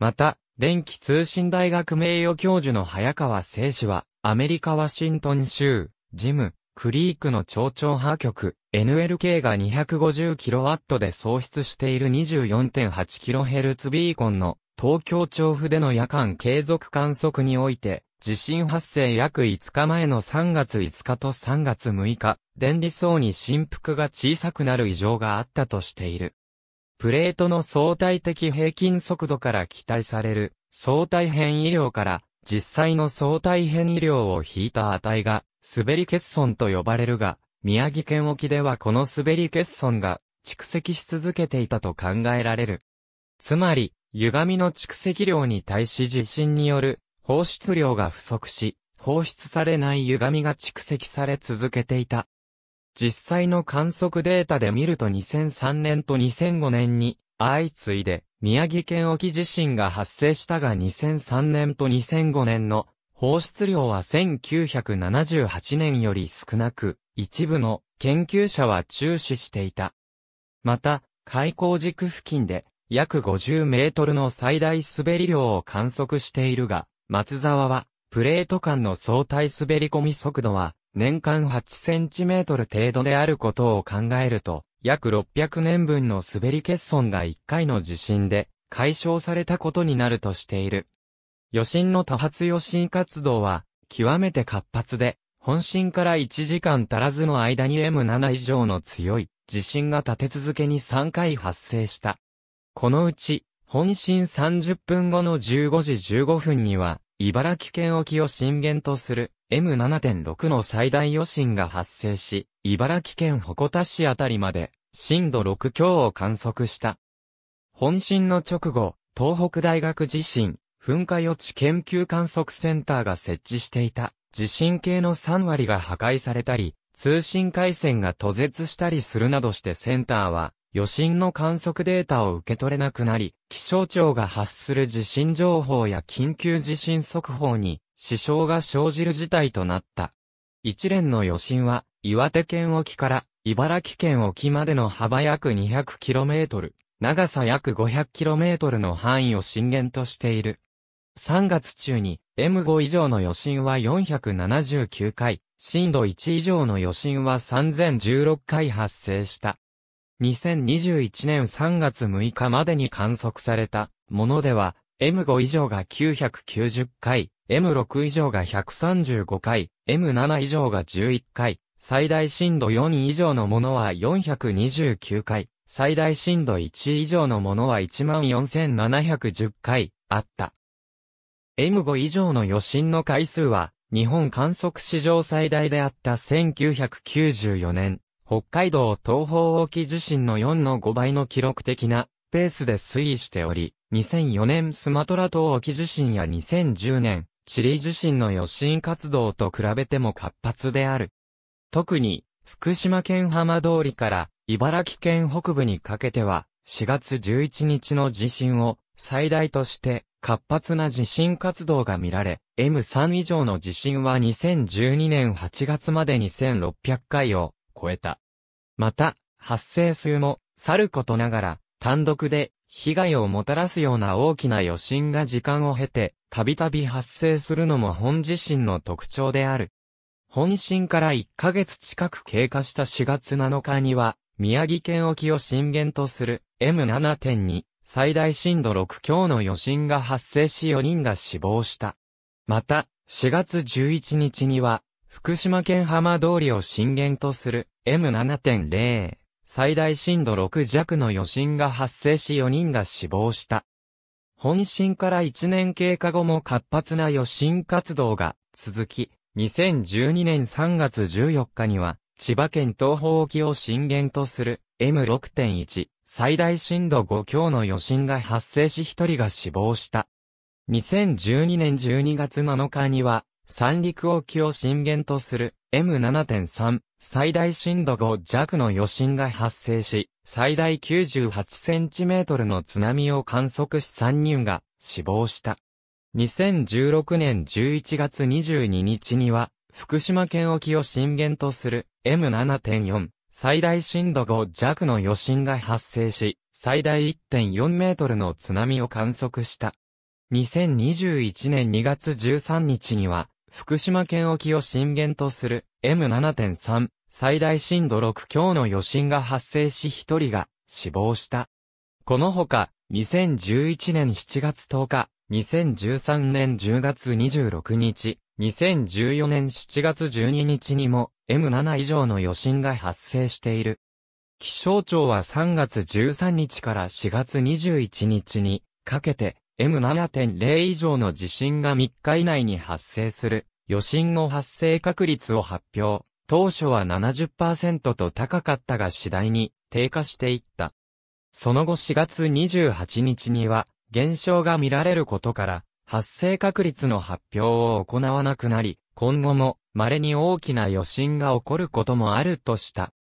また、電気通信大学名誉教授の早川聖氏は、アメリカワシントン州、ジム、クリークの町長派局、NLK が 250kW で創出している 24.8kHz ビーコンの東京調布での夜間継続観測において、地震発生約5日前の3月5日と3月6日、電離層に振幅が小さくなる異常があったとしている。プレートの相対的平均速度から期待される相対変異量から実際の相対変異量を引いた値が滑り欠損と呼ばれるが、宮城県沖ではこの滑り欠損が蓄積し続けていたと考えられる。つまり、歪みの蓄積量に対し地震による放出量が不足し、放出されない歪みが蓄積され続けていた。実際の観測データで見ると2003年と2005年に、相次いで、宮城県沖地震が発生したが2003年と2005年の放出量は1978年より少なく、一部の研究者は注視していた。また、開口軸付近で約50メートルの最大滑り量を観測しているが、松沢はプレート間の相対滑り込み速度は年間8センチメートル程度であることを考えると、約600年分の滑り欠損が1回の地震で解消されたことになるとしている。余震の多発余震活動は、極めて活発で、本震から1時間足らずの間に M7 以上の強い地震が立て続けに3回発生した。このうち、本震30分後の15時15分には、茨城県沖を震源とする M7.6 の最大余震が発生し、茨城県鉾田市あたりまで震度6強を観測した。本震の直後、東北大学地震、噴火予知研究観測センターが設置していた地震計の3割が破壊されたり、通信回線が途絶したりするなどしてセンターは余震の観測データを受け取れなくなり、気象庁が発する地震情報や緊急地震速報に支障が生じる事態となった。一連の余震は、岩手県沖から茨城県沖までの幅約 200km、長さ約 500km の範囲を震源としている。3月中に M5 以上の余震は479回、震度1以上の余震は3016回発生した。2021年3月6日までに観測されたものでは、M5 以上が990回、M6 以上が135回、M7 以上が11回、最大震度4以上のものは429回、最大震度1以上のものは14,710回、あった。M5 以上の余震の回数は、日本観測史上最大であった1994年、北海道東方沖地震の4の5倍の記録的なペースで推移しており、2004年スマトラ島沖地震や2010年、チリ地震の余震活動と比べても活発である。特に、福島県浜通りから茨城県北部にかけては、4月11日の地震を最大として活発な地震活動が見られ、M3 以上の地震は2012年8月までに6 0 0回を超えた。また、発生数もさることながら、単独で被害をもたらすような大きな余震が時間を経て、たびたび発生するのも本地震の特徴である。本震から1ヶ月近く経過した4月7日には、宮城県沖を震源とする M7.2 最大震度6強の余震が発生し4人が死亡した。また、4月11日には、福島県浜通りを震源とする M7.0 最大震度6弱の余震が発生し4人が死亡した。本震から1年経過後も活発な余震活動が続き、2012年3月14日には、千葉県東方沖を震源とする M6.1 最大震度5強の余震が発生し1人が死亡した。2012年12月7日には、三陸沖を震源とする M7.3 最大震度5弱の余震が発生し、最大 98cm の津波を観測し3人が死亡した。2016年11月22日には、福島県沖を震源とする M7.4 最大震度5弱の余震が発生し、最大1.4メートルの津波を観測した。2021年2月13日には、福島県沖を震源とする M7.3 最大震度6強の余震が発生し1人が死亡した。このほか、2011年7月10日、2013年10月26日、2014年7月12日にも M7 以上の余震が発生している。気象庁は3月13日から4月21日にかけて M7.0 以上の地震が3日以内に発生する余震の発生確率を発表。当初は70%と高かったが次第に低下していった。その後4月28日には現象が見られることから発生確率の発表を行わなくなり、今後も稀に大きな余震が起こることもあるとした。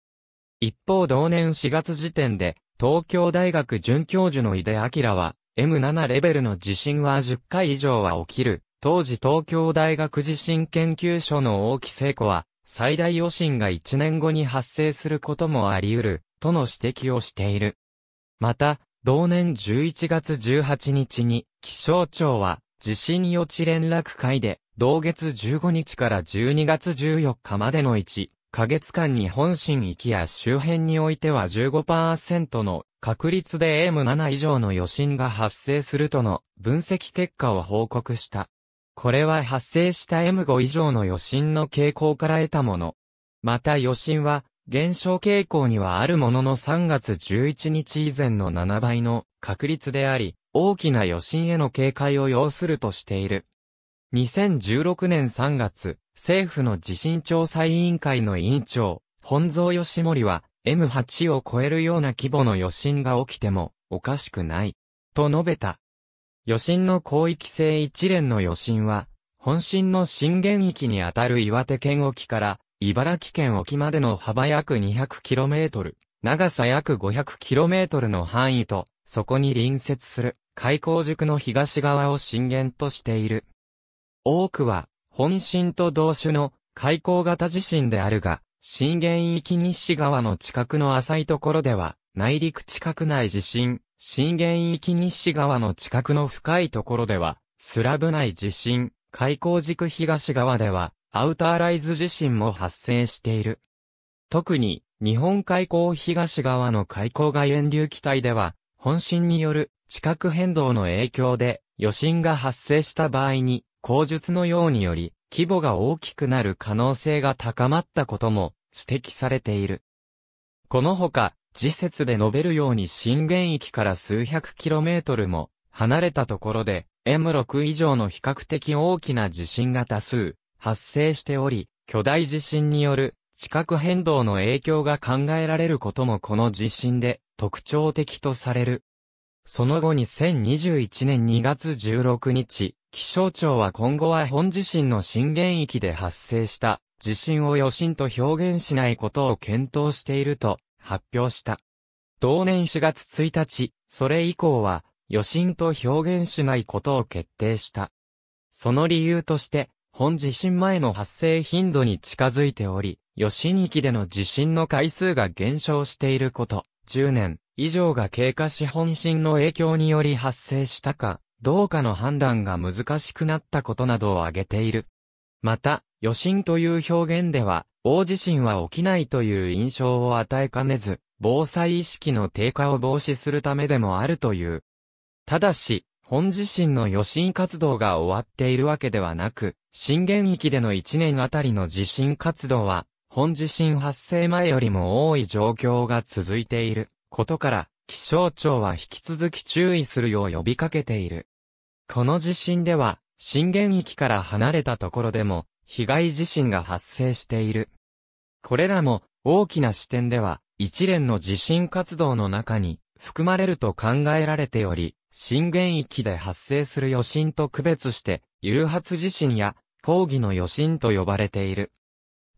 一方同年4月時点で東京大学准教授の井出明は M7 レベルの地震は10回以上は起きる。当時東京大学地震研究所の大木聖子は、最大余震が1年後に発生することもあり得る、との指摘をしている。また、同年11月18日に、気象庁は、地震予知連絡会で、同月15日から12月14日までの1、ヶ月間に本震域や周辺においては15%の確率で M7 以上の余震が発生するとの分析結果を報告した。これは発生した M5 以上の余震の傾向から得たもの。また余震は減少傾向にはあるものの3月11日以前の7倍の確率であり、大きな余震への警戒を要するとしている。2016年3月、政府の地震調査委員会の委員長、本蔵義盛は、M8 を超えるような規模の余震が起きてもおかしくない。と述べた。余震の広域性一連の余震は、本震の震源域にあたる岩手県沖から茨城県沖までの幅約 200km、長さ約 500km の範囲と、そこに隣接する開港塾の東側を震源としている。多くは、本震と同種の開港型地震であるが、震源域西側の近くの浅いところでは、内陸近く内地震、震源域西側の近くの深いところでは、スラブ内地震、海溝軸東側では、アウターライズ地震も発生している。特に、日本海溝東側の海溝外縁流気体では、本震による地殻変動の影響で余震が発生した場合に、口述のようにより、規模が大きくなる可能性が高まったことも指摘されている。このほか、時節で述べるように震源域から数百キロメートルも離れたところで M6 以上の比較的大きな地震が多数発生しており、巨大地震による地殻変動の影響が考えられることもこの地震で特徴的とされる。その後に2021年2月16日、気象庁は今後は本地震の震源域で発生した地震を余震と表現しないことを検討していると発表した。同年4月1日、それ以降は余震と表現しないことを決定した。その理由として、本地震前の発生頻度に近づいており、余震域での地震の回数が減少していること、10年以上が経過し本震の影響により発生したか、どうかの判断が難しくなったことなどを挙げている。また、余震という表現では、大地震は起きないという印象を与えかねず、防災意識の低下を防止するためでもあるという。ただし、本地震の余震活動が終わっているわけではなく、震源域での1年あたりの地震活動は、本地震発生前よりも多い状況が続いていることから、気象庁は引き続き注意するよう呼びかけている。この地震では、震源域から離れたところでも、被害地震が発生している。これらも、大きな視点では、一連の地震活動の中に、含まれると考えられており、震源域で発生する余震と区別して、誘発地震や、抗議の余震と呼ばれている。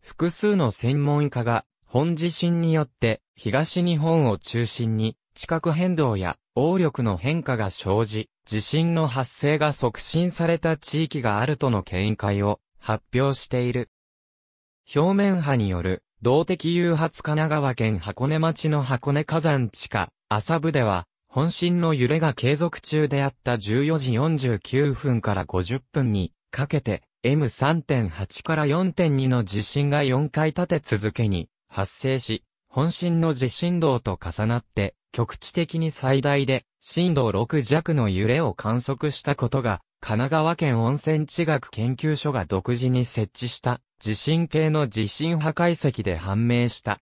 複数の専門家が、本地震によって、東日本を中心に、地殻変動や応力の変化が生じ、地震の発生が促進された地域があるとの見解を発表している。表面波による動的誘発神奈川県箱根町の箱根火山地下、浅部では、本震の揺れが継続中であった14時49分から50分にかけて M3.8 から4.2の地震が4回立て続けに発生し、本震の地震動と重なって、局地的に最大で震度6弱の揺れを観測したことが、神奈川県温泉地学研究所が独自に設置した地震系の地震破壊石で判明した。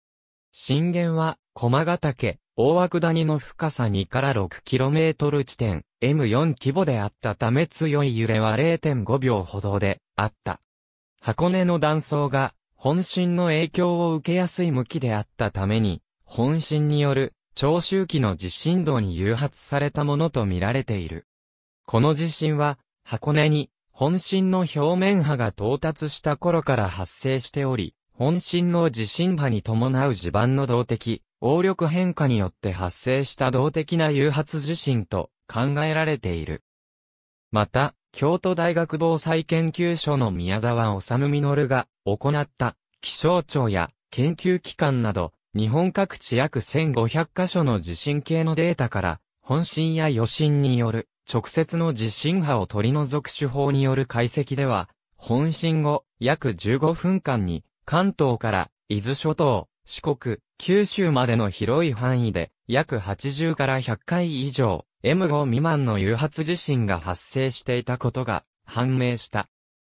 震源は、駒ヶ岳、大涌谷の深さ2から 6km 地点、M4 規模であったため強い揺れは0.5秒ほどであった。箱根の断層が本心の影響を受けやすい向きであったために、本心による長周期の地震動に誘発されたものと見られている。この地震は、箱根に本心の表面波が到達した頃から発生しており、本心の地震波に伴う地盤の動的、応力変化によって発生した動的な誘発地震と考えられている。また、京都大学防災研究所の宮沢治実が行った気象庁や研究機関など日本各地約1500カ所の地震計のデータから本震や余震による直接の地震波を取り除く手法による解析では本震後約15分間に関東から伊豆諸島、四国、九州までの広い範囲で約80から100回以上 M5 未満の誘発地震が発生していたことが判明した。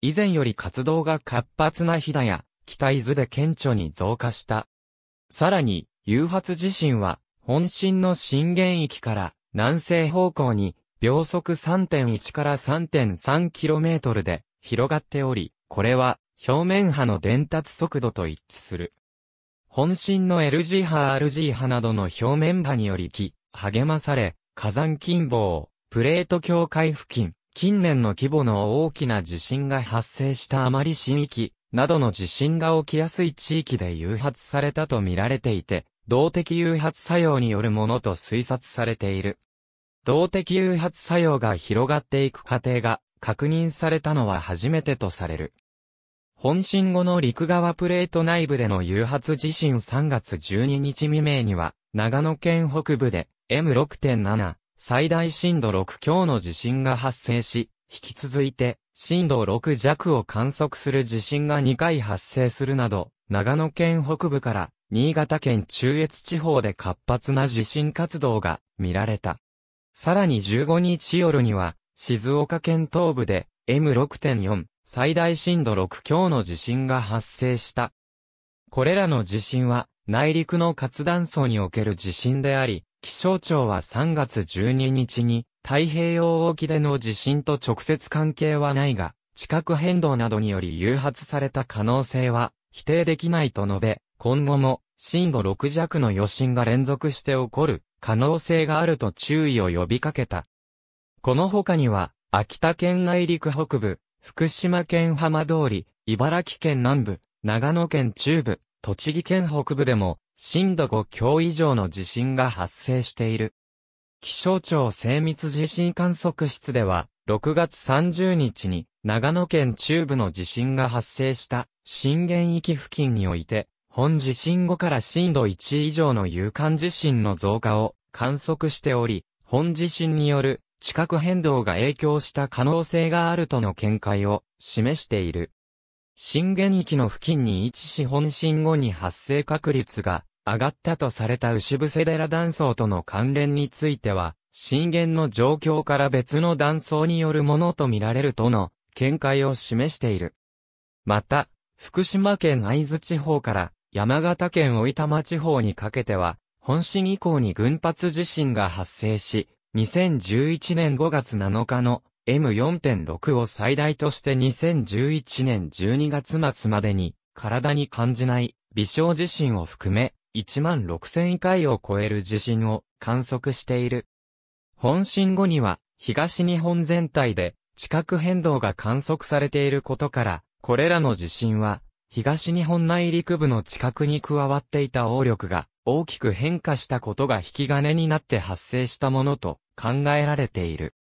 以前より活動が活発な日だや北伊豆で顕著に増加した。さらに、誘発地震は本震の震源域から南西方向に秒速3.1から 3.3km で広がっており、これは表面波の伝達速度と一致する。本震の L g 波 R g 波などの表面波により来、励まされ、火山近傍、プレート境界付近、近年の規模の大きな地震が発生したあまり新域などの地震が起きやすい地域で誘発されたと見られていて、動的誘発作用によるものと推察されている。動的誘発作用が広がっていく過程が確認されたのは初めてとされる。本震後の陸側プレート内部での誘発地震3月12日未明には、長野県北部で M6.7 最大震度6強の地震が発生し、引き続いて震度6弱を観測する地震が2回発生するなど、長野県北部から新潟県中越地方で活発な地震活動が見られた。さらに15日夜には、静岡県東部で M6.4 最大震度6強の地震が発生した。これらの地震は内陸の活断層における地震であり、気象庁は3月12日に太平洋沖での地震と直接関係はないが、地殻変動などにより誘発された可能性は否定できないと述べ、今後も震度6弱の余震が連続して起こる可能性があると注意を呼びかけた。この他には、秋田県内陸北部、福島県浜通り、茨城県南部、長野県中部、栃木県北部でも震度5強以上の地震が発生している。気象庁精密地震観測室では、6月30日に長野県中部の地震が発生した震源域付近において、本地震後から震度1以上の有感地震の増加を観測しており、本地震による地殻変動が影響した可能性があるとの見解を示している。震源域の付近に位置し本震後に発生確率が上がったとされた牛伏寺断層との関連については、震源の状況から別の断層によるものとみられるとの見解を示している。また、福島県会津地方から山形県小玉地方にかけては、本震以降に群発地震が発生し、2011年5月7日の M4.6 を最大として2011年12月末までに体に感じない微小地震を含め1万6000回を超える地震を観測している。本震後には、東日本全体で地殻変動が観測されていることから、これらの地震は、東日本内陸部の地殻に加わっていた応力が大きく変化したことが引き金になって発生したものと考えられている。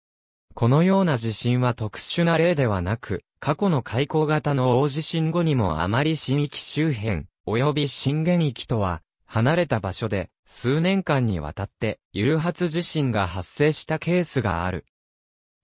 このような地震は特殊な例ではなく、過去の開口型の大地震後にもあまり震域周辺、及び震源域とは離れた場所で数年間にわたって誘発地震が発生したケースがある。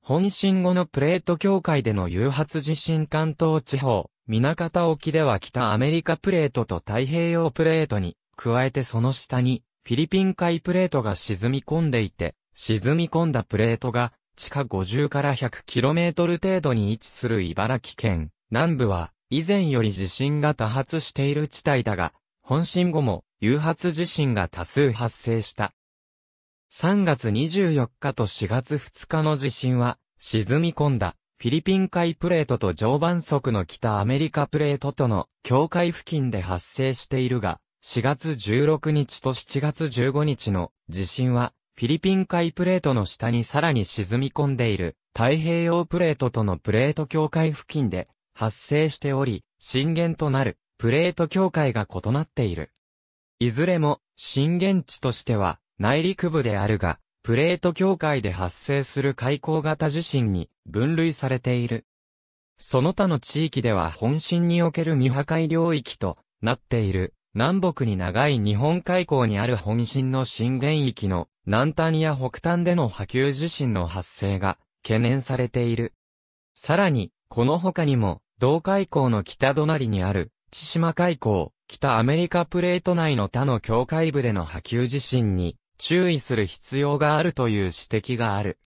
本震後のプレート境界での誘発地震関東地方、南方沖では北アメリカプレートと太平洋プレートに、加えてその下にフィリピン海プレートが沈み込んでいて、沈み込んだプレートが地下50から 100km 程度に位置する茨城県南部は以前より地震が多発している地帯だが、本震後も誘発地震が多数発生した。3月24日と4月2日の地震は、沈み込んだフィリピン海プレートと常磐側の北アメリカプレートとの境界付近で発生しているが、4月16日と7月15日の地震は、フィリピン海プレートの下にさらに沈み込んでいる太平洋プレートとのプレート境界付近で発生しており、震源となるプレート境界が異なっている。いずれも、震源地としては、内陸部であるが、プレート境界で発生する海溝型地震に分類されている。その他の地域では本震における未破壊領域となっている。南北に長い日本海溝にある本震の震源域の南端や北端での波及地震の発生が懸念されている。さらに、この他にも、同海溝の北隣にある千島海溝、北アメリカプレート内の他の境界部での波及地震に注意する必要があるという指摘がある。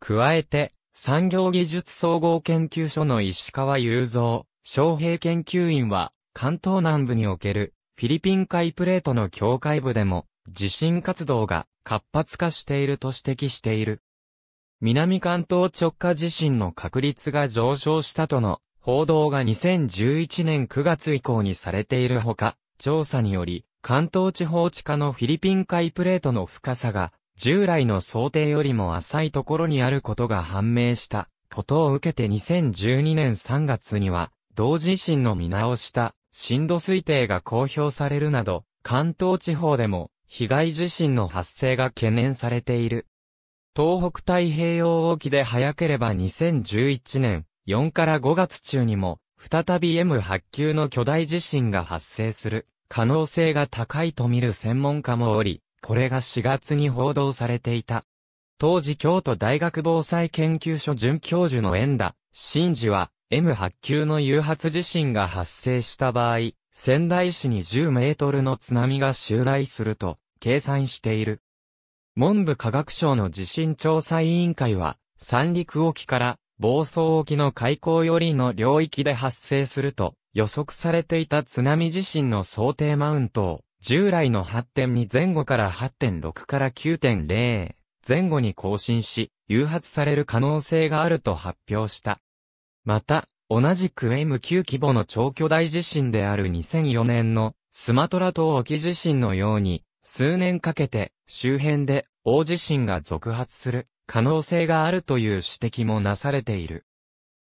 加えて、産業技術総合研究所の石川雄三、昌平研究員は、関東南部におけるフィリピン海プレートの境界部でも地震活動が活発化していると指摘している。南関東直下地震の確率が上昇したとの報道が2011年9月以降にされているほか、調査により、関東地方地下のフィリピン海プレートの深さが、従来の想定よりも浅いところにあることが判明したことを受けて2012年3月には、同地震の見直した震度推定が公表されるなど、関東地方でも被害地震の発生が懸念されている。東北太平洋沖で早ければ2011年、4から5月中にも、再び M8 級の巨大地震が発生する可能性が高いと見る専門家もおり、これが4月に報道されていた。当時京都大学防災研究所准教授の円田、真治は M8 級の誘発地震が発生した場合、仙台市に10メートルの津波が襲来すると計算している。文部科学省の地震調査委員会は、三陸沖から暴走沖の海溝よりの領域で発生すると予測されていた津波地震の想定マウントを従来の8.2前後から8.6から9.0前後に更新し、誘発される可能性があると発表した。また、同じく M9 規模の超巨大地震である2004年のスマトラ島沖地震のように、数年かけて周辺で大地震が続発する可能性があるという指摘もなされている。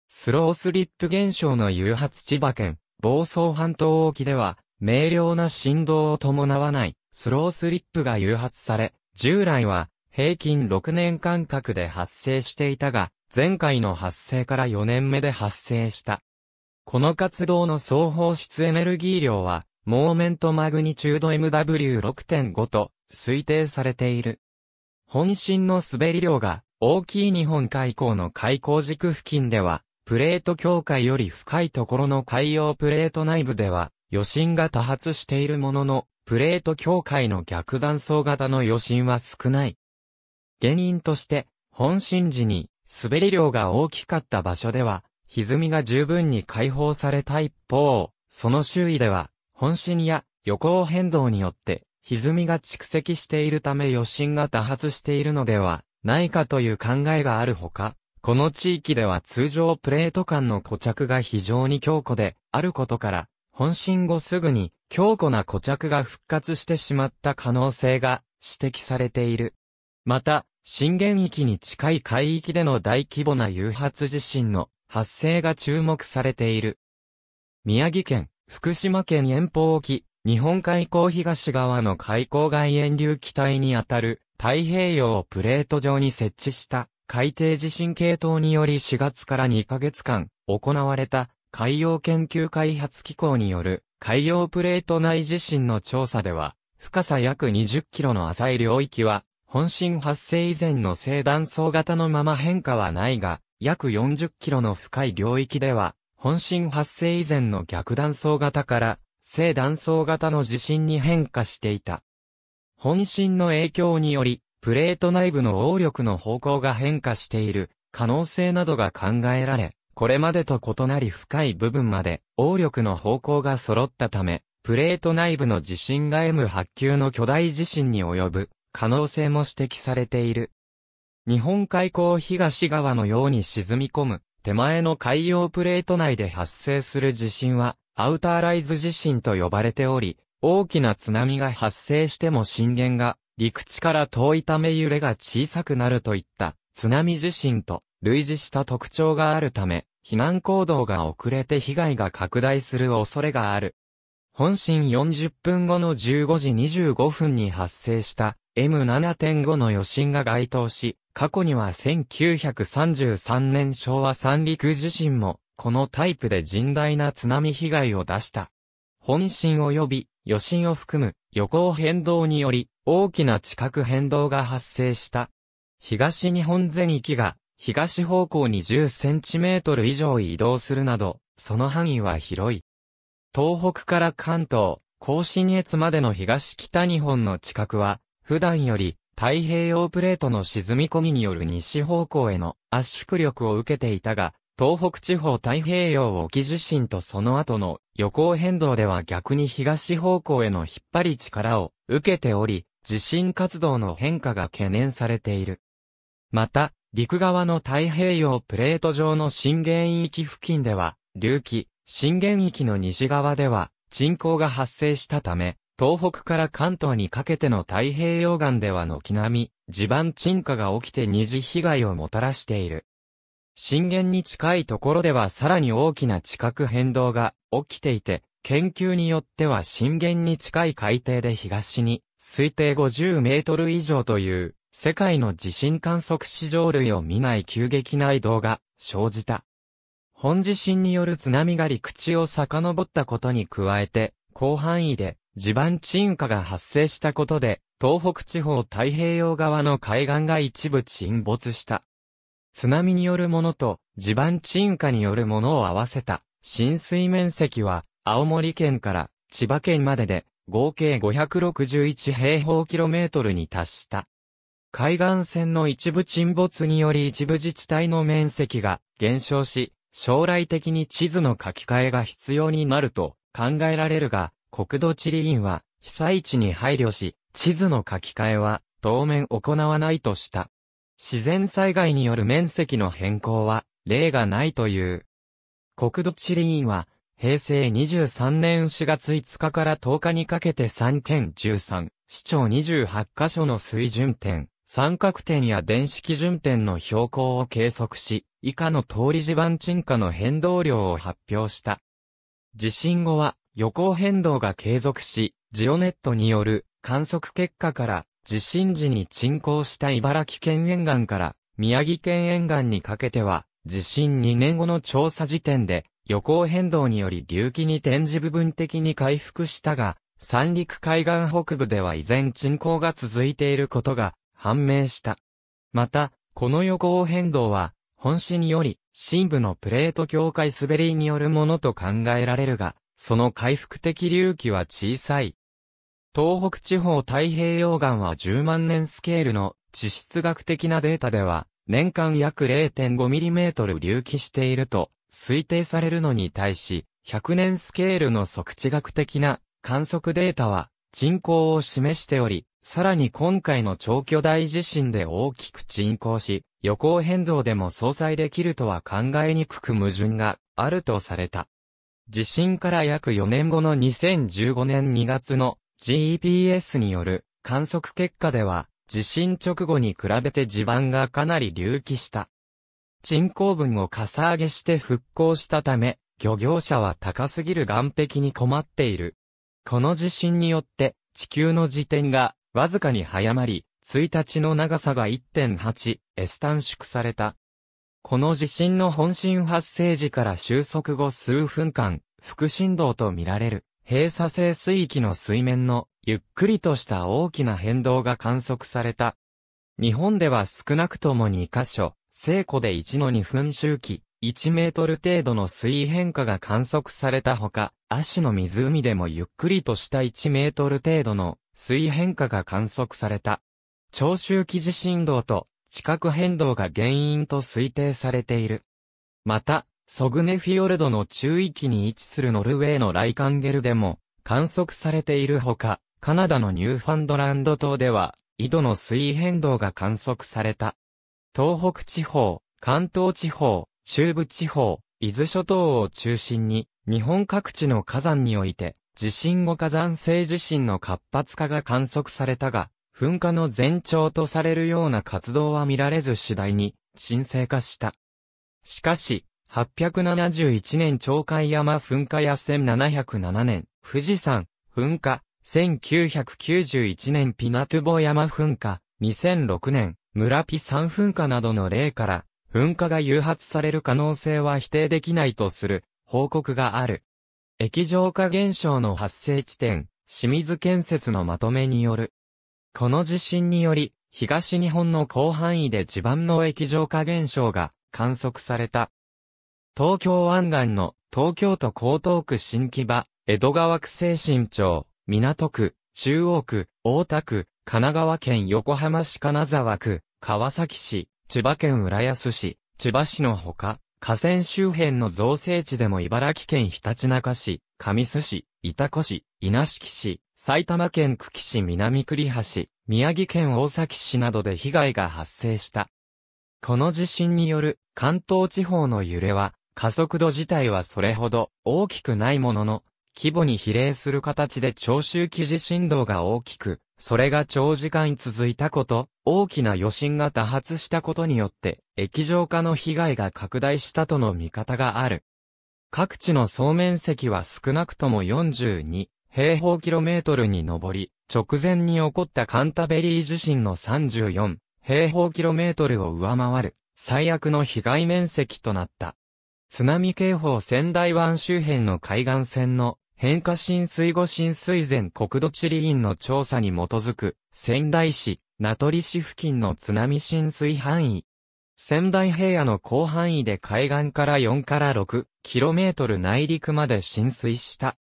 スロースリップ現象の誘発千葉県、房総半島沖では、明瞭な振動を伴わないスロースリップが誘発され、従来は平均6年間隔で発生していたが、前回の発生から4年目で発生した。この活動の総放出エネルギー量は、モーメントマグニチュード MW6.5 と推定されている。本震の滑り量が大きい日本海溝の海溝軸付近では、プレート境界より深いところの海洋プレート内部では、余震が多発しているものの、プレート境界の逆断層型の余震は少ない。原因として、本震時に滑り量が大きかった場所では、歪みが十分に解放された一方、その周囲では、本震や予行変動によって歪みが蓄積しているため余震が多発しているのではないかという考えがあるほか、この地域では通常プレート間の固着が非常に強固であることから、本震後すぐに強固な固着が復活してしまった可能性が指摘されている。また、震源域に近い海域での大規模な誘発地震の発生が注目されている。宮城県、福島県遠方沖、日本海溝東側の海溝外縁流気体にあたる太平洋をプレート上に設置した海底地震系統により4月から2ヶ月間行われた海洋研究開発機構による海洋プレート内地震の調査では深さ約20キロの浅い領域は本震発生以前の正断層型のまま変化はないが約40キロの深い領域では本震発生以前の逆断層型から正断層型の地震に変化していた。本震の影響により、プレート内部の応力の方向が変化している可能性などが考えられ、これまでと異なり深い部分まで応力の方向が揃ったため、プレート内部の地震が M8 級の巨大地震に及ぶ可能性も指摘されている。日本海溝東側のように沈み込む手前の海洋プレート内で発生する地震はアウターライズ地震と呼ばれており、大きな津波が発生しても震源が陸地から遠いため揺れが小さくなるといった津波地震と類似した特徴があるため、避難行動が遅れて被害が拡大する恐れがある。本震40分後の15時25分に発生した M7.5 の余震が該当し、過去には1933年昭和三陸地震もこのタイプで甚大な津波被害を出した。本震及び余震を含む予行変動により大きな地殻変動が発生した。東日本全域が東方向に10センチメートル以上移動するなど、その範囲は広い。東北から関東、甲信越までの東北日本の地殻は、普段より太平洋プレートの沈み込みによる西方向への圧縮力を受けていたが、東北地方太平洋沖地震とその後の予行変動では逆に東方向への引っ張り力を受けており、地震活動の変化が懸念されている。また、陸側の太平洋プレート上の震源域付近では、隆起、震源域の西側では、沈降が発生したため、東北から関東にかけての太平洋岸では軒並み、地盤沈下が起きて二次被害をもたらしている。震源に近いところではさらに大きな地殻変動が起きていて、研究によっては震源に近い海底で東に推定50メートル以上という世界の地震観測史上類を見ない急激な移動が生じた。本地震による津波が陸地を遡ったことに加えて、広範囲で地盤沈下が発生したことで、東北地方太平洋側の海岸が一部沈没した。津波によるものと地盤沈下によるものを合わせた浸水面積は青森県から千葉県までで合計561平方キロメートルに達した。海岸線の一部沈没により一部自治体の面積が減少し、将来的に地図の書き換えが必要になると考えられるが、国土地理院は被災地に配慮し、地図の書き換えは当面行わないとした。自然災害による面積の変更は、例がないという。国土地理院は、平成23年4月5日から10日にかけて3県13、市長28カ所の水準点、三角点や電子基準点の標高を計測し、以下の通り地盤沈下の変動量を発表した。地震後は、予行変動が継続し、ジオネットによる観測結果から地震時に沈降した茨城県沿岸から宮城県沿岸にかけては、地震2年後の調査時点で、予行変動により隆起に展示部分的に回復したが、三陸海岸北部では依然沈降が続いていることが判明した。また、この予行変動は、本市により、深部のプレート境界滑りによるものと考えられるが、その回復的隆起は小さい、東北地方太平洋岸は10万年スケールの地質学的なデータでは、年間約 0.5mm 隆起していると推定されるのに対し、100年スケールの測地学的な観測データは人口を示しており、さらに今回の超巨大地震で大きく人口し、予行変動でも相殺できるとは考えにくく矛盾があるとされた。地震から約4年後の2015年2月の GPS による観測結果では、地震直後に比べて地盤がかなり隆起した。沈降分をかさ上げして復興したため、漁業者は高すぎる岸壁に困っている。この地震によって、地球の時点がわずかに早まり、1日の長さが 1.8S 短縮された。この地震の本震発生時から収束後数分間、副振動とみられる。閉鎖性水域の水面のゆっくりとした大きな変動が観測された。日本では少なくとも2箇所、聖湖で1の2分周期、1メートル程度の水位変化が観測されたほか、足の湖でもゆっくりとした1メートル程度の水位変化が観測された。長周期地震動と地殻変動が原因と推定されている。また、ソグネフィヨルドの中域に位置するノルウェーのライカンゲルでも観測されているほか、カナダのニューファンドランド島では、井戸の水位変動が観測された。東北地方、関東地方、中部地方、伊豆諸島を中心に、日本各地の火山において、地震後火山性地震の活発化が観測されたが、噴火の前兆とされるような活動は見られず次第に、沈静化した。しかし、8 7 1年鳥海山噴火や1707年、富士山、噴火、1991年ピナトゥボ山噴火、2006年、村ピ山噴火などの例から、噴火が誘発される可能性は否定できないとする報告がある。液状化現象の発生地点、清水建設のまとめによる。この地震により、東日本の広範囲で地盤の液状化現象が観測された。東京湾岸の東京都江東区新木場、江戸川区清新町、港区、中央区、大田区、神奈川県横浜市金沢区、川崎市、千葉県浦安市、千葉市のほか、河川周辺の造成地でも茨城県ひたちなか市、神栖市、板子市、稲敷市、埼玉県久喜市南栗橋、宮城県大崎市などで被害が発生した。この地震による関東地方の揺れは加速度自体はそれほど大きくないものの、規模に比例する形で長周期地震動が大きく、それが長時間続いたこと、大きな余震が多発したことによって、液状化の被害が拡大したとの見方がある。各地の総面積は少なくとも42平方キロメートルに上り、直前に起こったカンタベリー地震の34平方キロメートルを上回る最悪の被害面積となった。津波警報仙台湾周辺の海岸線の変化浸水後浸水前国土地理院の調査に基づく仙台市、名取市付近の津波浸水範囲。仙台平野の広範囲で海岸から4から6キロメートル内陸まで浸水した。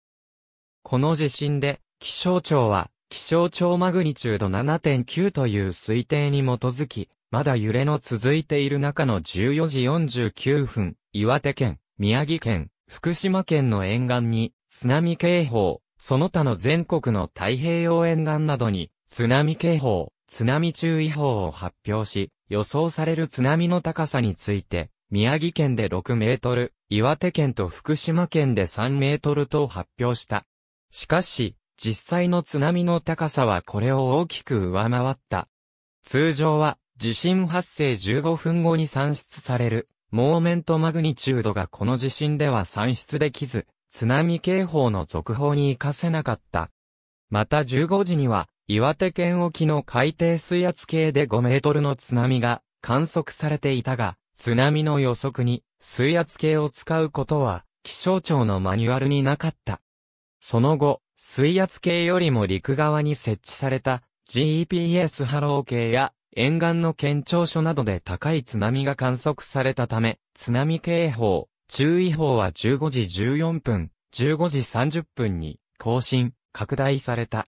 この地震で気象庁は気象庁マグニチュード7.9という推定に基づき、まだ揺れの続いている中の14時49分、岩手県、宮城県、福島県の沿岸に、津波警報、その他の全国の太平洋沿岸などに、津波警報、津波注意報を発表し、予想される津波の高さについて、宮城県で6メートル、岩手県と福島県で3メートルと発表した。しかし、実際の津波の高さはこれを大きく上回った。通常は、地震発生15分後に算出されるモーメントマグニチュードがこの地震では算出できず、津波警報の続報に活かせなかった。また15時には、岩手県沖の海底水圧計で5メートルの津波が観測されていたが、津波の予測に水圧計を使うことは気象庁のマニュアルになかった。その後、水圧計よりも陸側に設置された GPS 波浪計や沿岸の県庁所などで高い津波が観測されたため、津波警報、注意報は15時14分、15時30分に更新、拡大された。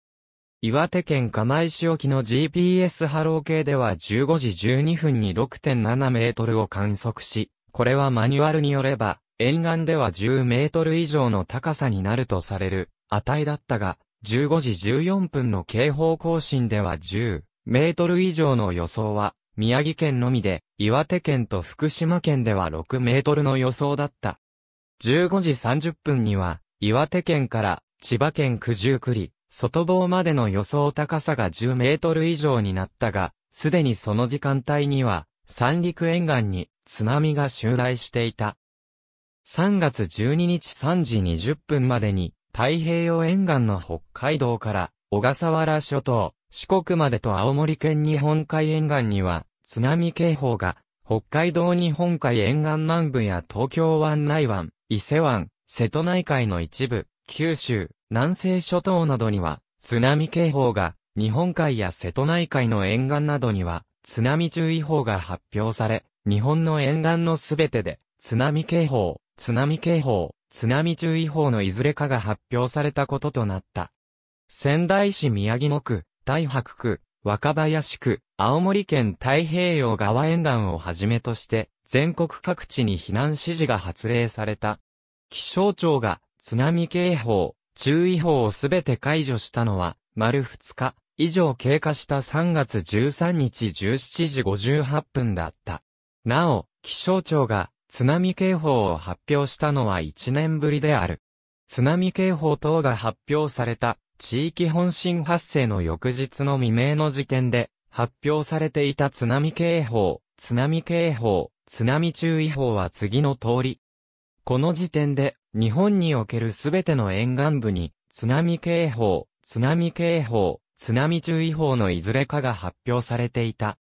岩手県釜石沖の GPS 波浪計では15時12分に6.7メートルを観測し、これはマニュアルによれば、沿岸では10メートル以上の高さになるとされる値だったが、15時14分の警報更新では10メートル以上の予想は、宮城県のみで、岩手県と福島県では6メートルの予想だった。15時30分には、岩手県から千葉県九十九里、外房までの予想高さが10メートル以上になったが、すでにその時間帯には、三陸沿岸に津波が襲来していた。3月12日3時20分までに、太平洋沿岸の北海道から小笠原諸島、四国までと青森県日本海沿岸には、津波警報が、北海道日本海沿岸南部や東京湾内湾、伊勢湾、瀬戸内海の一部、九州、南西諸島などには、津波警報が、日本海や瀬戸内海の沿岸などには、津波注意報が発表され、日本の沿岸のすべてで、津波警報、津波警報、津波注意報のいずれかが発表されたこととなった。仙台市宮城野区、大白区、若林区、青森県太平洋側沿岸をはじめとして、全国各地に避難指示が発令された。気象庁が津波警報、注意報をすべて解除したのは、丸2日以上経過した3月13日17時58分だった。なお、気象庁が津波警報を発表したのは1年ぶりである。津波警報等が発表された地域本震発生の翌日の未明の時点で、発表されていた津波警報、津波警報、津波注意報は次の通り。この時点で、日本におけるすべての沿岸部に、津波警報、津波警報、津波注意報のいずれかが発表されていた。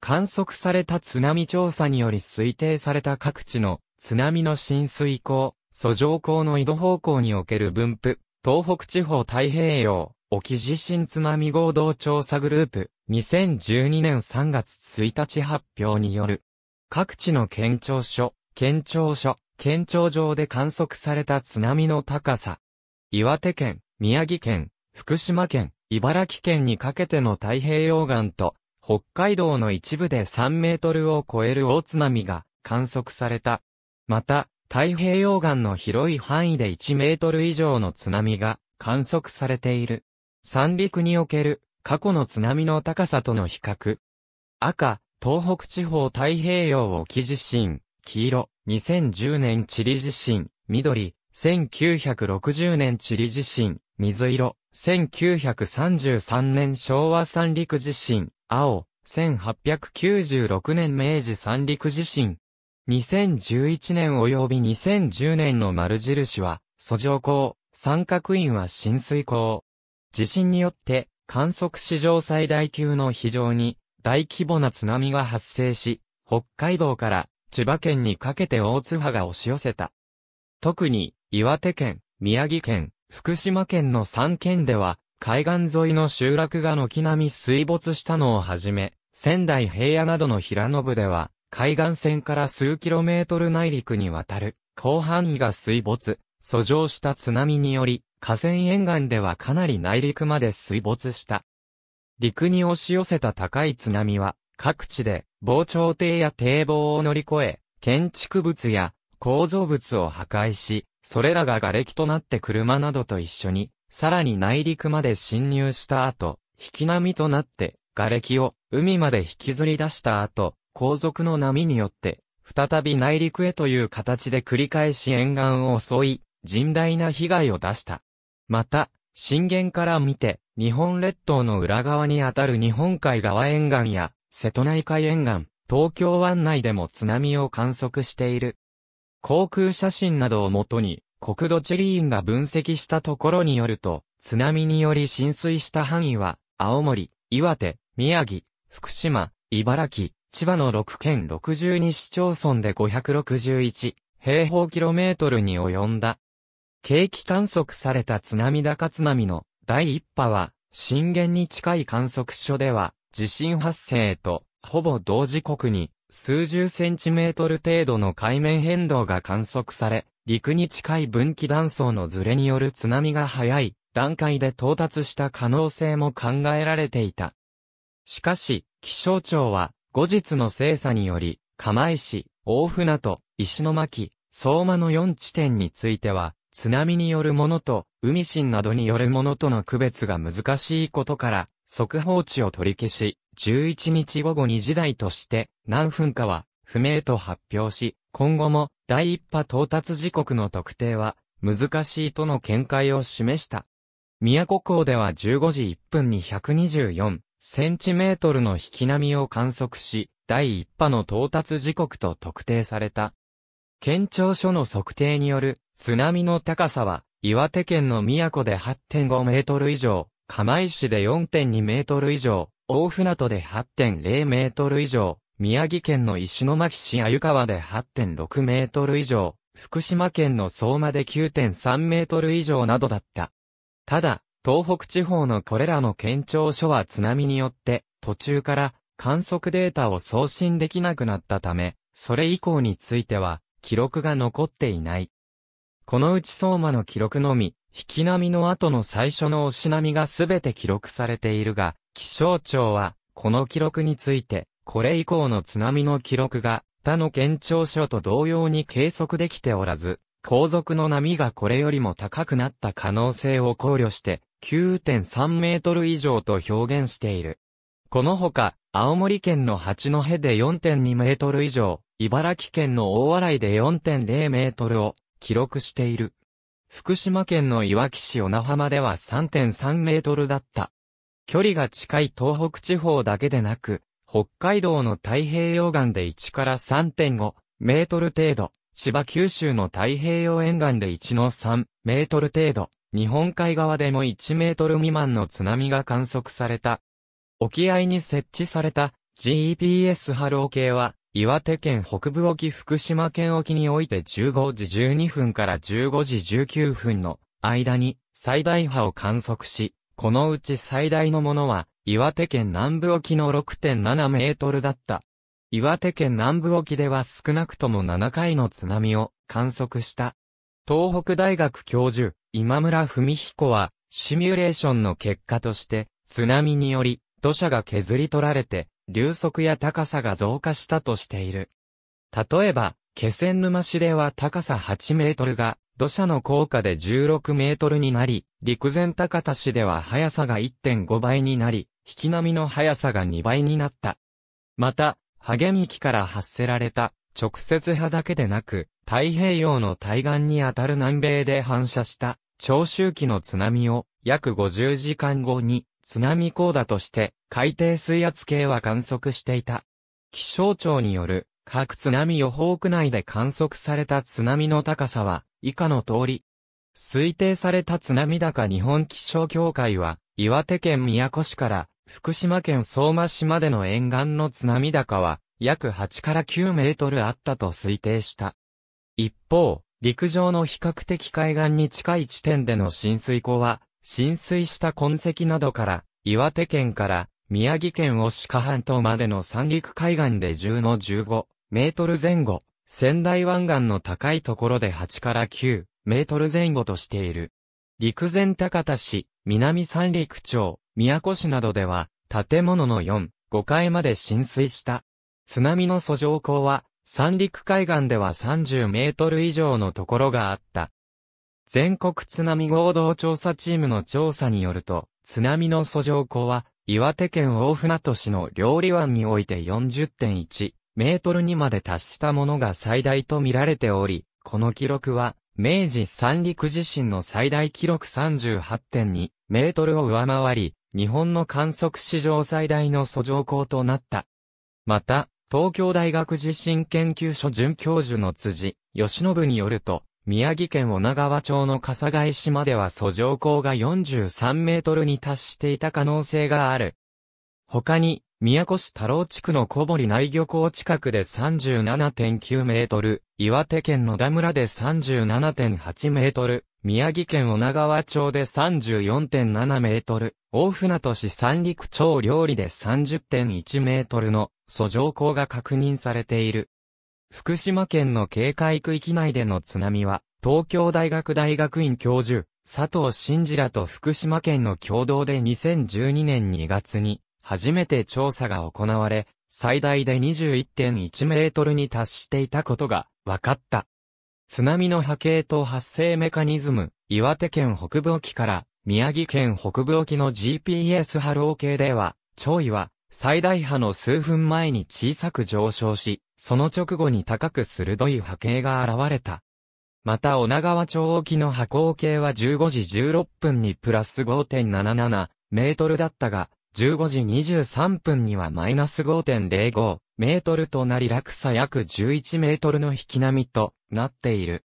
観測された津波調査により推定された各地の津波の浸水口、遡上口の移動方向における分布、東北地方太平洋、沖地震津波合同調査グループ、2012年3月1日発表による、各地の県庁所、県庁所、県庁上で観測された津波の高さ、岩手県、宮城県、福島県、茨城県にかけての太平洋岸と、北海道の一部で3メートルを超える大津波が観測された。また、太平洋岸の広い範囲で1メートル以上の津波が観測されている。三陸における過去の津波の高さとの比較。赤、東北地方太平洋沖地震。黄色、2010年チリ地震。緑、1960年チリ地震。水色、1933年昭和三陸地震。青、1896年明治三陸地震。2011年及び2010年の丸印は、遡上港、三角印は浸水港。地震によって、観測史上最大級の非常に大規模な津波が発生し、北海道から千葉県にかけて大津波が押し寄せた。特に岩手県、宮城県、福島県の3県では、海岸沿いの集落が軒並み水没したのをはじめ、仙台平野などの平野部では、海岸線から数キロメートル内陸にわたる、広範囲が水没、遡上した津波により、河川沿岸ではかなり内陸まで水没した。陸に押し寄せた高い津波は、各地で、防潮堤や堤防を乗り越え、建築物や構造物を破壊し、それらが瓦礫となって車などと一緒に、さらに内陸まで侵入した後、引き波となって、瓦礫を海まで引きずり出した後、後続の波によって、再び内陸へという形で繰り返し沿岸を襲い、甚大な被害を出した。また、震源から見て、日本列島の裏側にあたる日本海側沿岸や、瀬戸内海沿岸、東京湾内でも津波を観測している。航空写真などをもとに、国土地理院が分析したところによると、津波により浸水した範囲は、青森、岩手、宮城、福島、茨城、千葉の6県62市町村で561平方キロメートルに及んだ。景気観測された津波高津波の第一波は、震源に近い観測所では、地震発生と、ほぼ同時刻に、数十センチメートル程度の海面変動が観測され、陸に近い分岐断層のズレによる津波が早い段階で到達した可能性も考えられていた。しかし、気象庁は、後日の精査により、釜石、大船と石巻、相馬の4地点については、津波によるものと、海震などによるものとの区別が難しいことから、速報値を取り消し、11日午後2時台として、何分かは、不明と発表し、今後も、第一波到達時刻の特定は、難しいとの見解を示した。宮古港では15時1分に124、センチメートルの引き波を観測し、第1波の到達時刻と特定された。県庁所の測定による津波の高さは、岩手県の宮古で8.5メートル以上、釜石で4.2メートル以上、大船渡で8.0メートル以上、宮城県の石巻市鮎川で8.6メートル以上、福島県の相馬で9.3メートル以上などだった。ただ、東北地方のこれらの県庁所は津波によって途中から観測データを送信できなくなったため、それ以降については記録が残っていない。このうち相馬の記録のみ、引き波の後の最初の押し波がすべて記録されているが、気象庁は、この記録について、これ以降の津波の記録が、他の県庁所と同様に計測できておらず、後続の波がこれよりも高くなった可能性を考慮して、9.3メートル以上と表現している。このほか、青森県の八戸で4.2メートル以上、茨城県の大洗で4.0メートルを記録している。福島県のいわき市小名浜では3.3メートルだった。距離が近い東北地方だけでなく、北海道の太平洋岸で1から3.5メートル程度、千葉九州の太平洋沿岸で1の3メートル程度、日本海側でも1メートル未満の津波が観測された。沖合に設置された GPS 波浪計は、岩手県北部沖福島県沖において15時12分から15時19分の間に最大波を観測し、このうち最大のものは岩手県南部沖の6.7メートルだった。岩手県南部沖では少なくとも7回の津波を観測した。東北大学教授、今村文彦は、シミュレーションの結果として、津波により、土砂が削り取られて、流速や高さが増加したとしている。例えば、気仙沼市では高さ8メートルが、土砂の効果で16メートルになり、陸前高田市では速さが1.5倍になり、引き波の速さが2倍になった。また、励み木から発せられた、直接波だけでなく、太平洋の対岸にあたる南米で反射した、長周期の津波を約50時間後に津波高だとして海底水圧計は観測していた。気象庁による各津波予報区内で観測された津波の高さは以下の通り。推定された津波高日本気象協会は岩手県宮古市から福島県相馬市までの沿岸の津波高は約8から9メートルあったと推定した。一方、陸上の比較的海岸に近い地点での浸水溝は、浸水した痕跡などから、岩手県から宮城県を鹿半島までの三陸海岸で10の15メートル前後、仙台湾岸の高いところで8から9メートル前後としている。陸前高田市、南三陸町、宮古市などでは、建物の4、5階まで浸水した。津波の遡上口は、三陸海岸では30メートル以上のところがあった。全国津波合同調査チームの調査によると、津波の遡上高は、岩手県大船渡市の料理湾において40.1メートルにまで達したものが最大と見られており、この記録は、明治三陸地震の最大記録38.2メートルを上回り、日本の観測史上最大の遡上港となった。また、東京大学地震研究所准教授の辻、義信によると、宮城県女川町の笠貝島では訴状高が43メートルに達していた可能性がある。他に、宮古市太郎地区の小堀内漁港近くで37.9メートル、岩手県野田村で37.8メートル、宮城県小女川町で34.7メートル、大船渡市三陸町料理で30.1メートルの遡上港が確認されている。福島県の警戒区域内での津波は、東京大学大学院教授、佐藤慎二らと福島県の共同で2012年2月に、初めて調査が行われ、最大で21.1メートルに達していたことが分かった。津波の波形と発生メカニズム、岩手県北部沖から宮城県北部沖の GPS 波浪計では、潮位は最大波の数分前に小さく上昇し、その直後に高く鋭い波形が現れた。また女川町沖の波高計は15時16分にプラス5.77メートルだったが、15時23分にはマイナス5.05メートルとなり落差約11メートルの引き波となっている。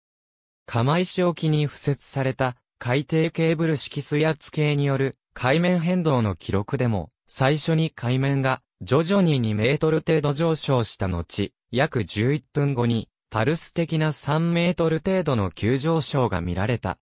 釜石沖に付設された海底ケーブル式水圧計による海面変動の記録でも、最初に海面が徐々に2メートル程度上昇した後、約11分後にパルス的な3メートル程度の急上昇が見られた。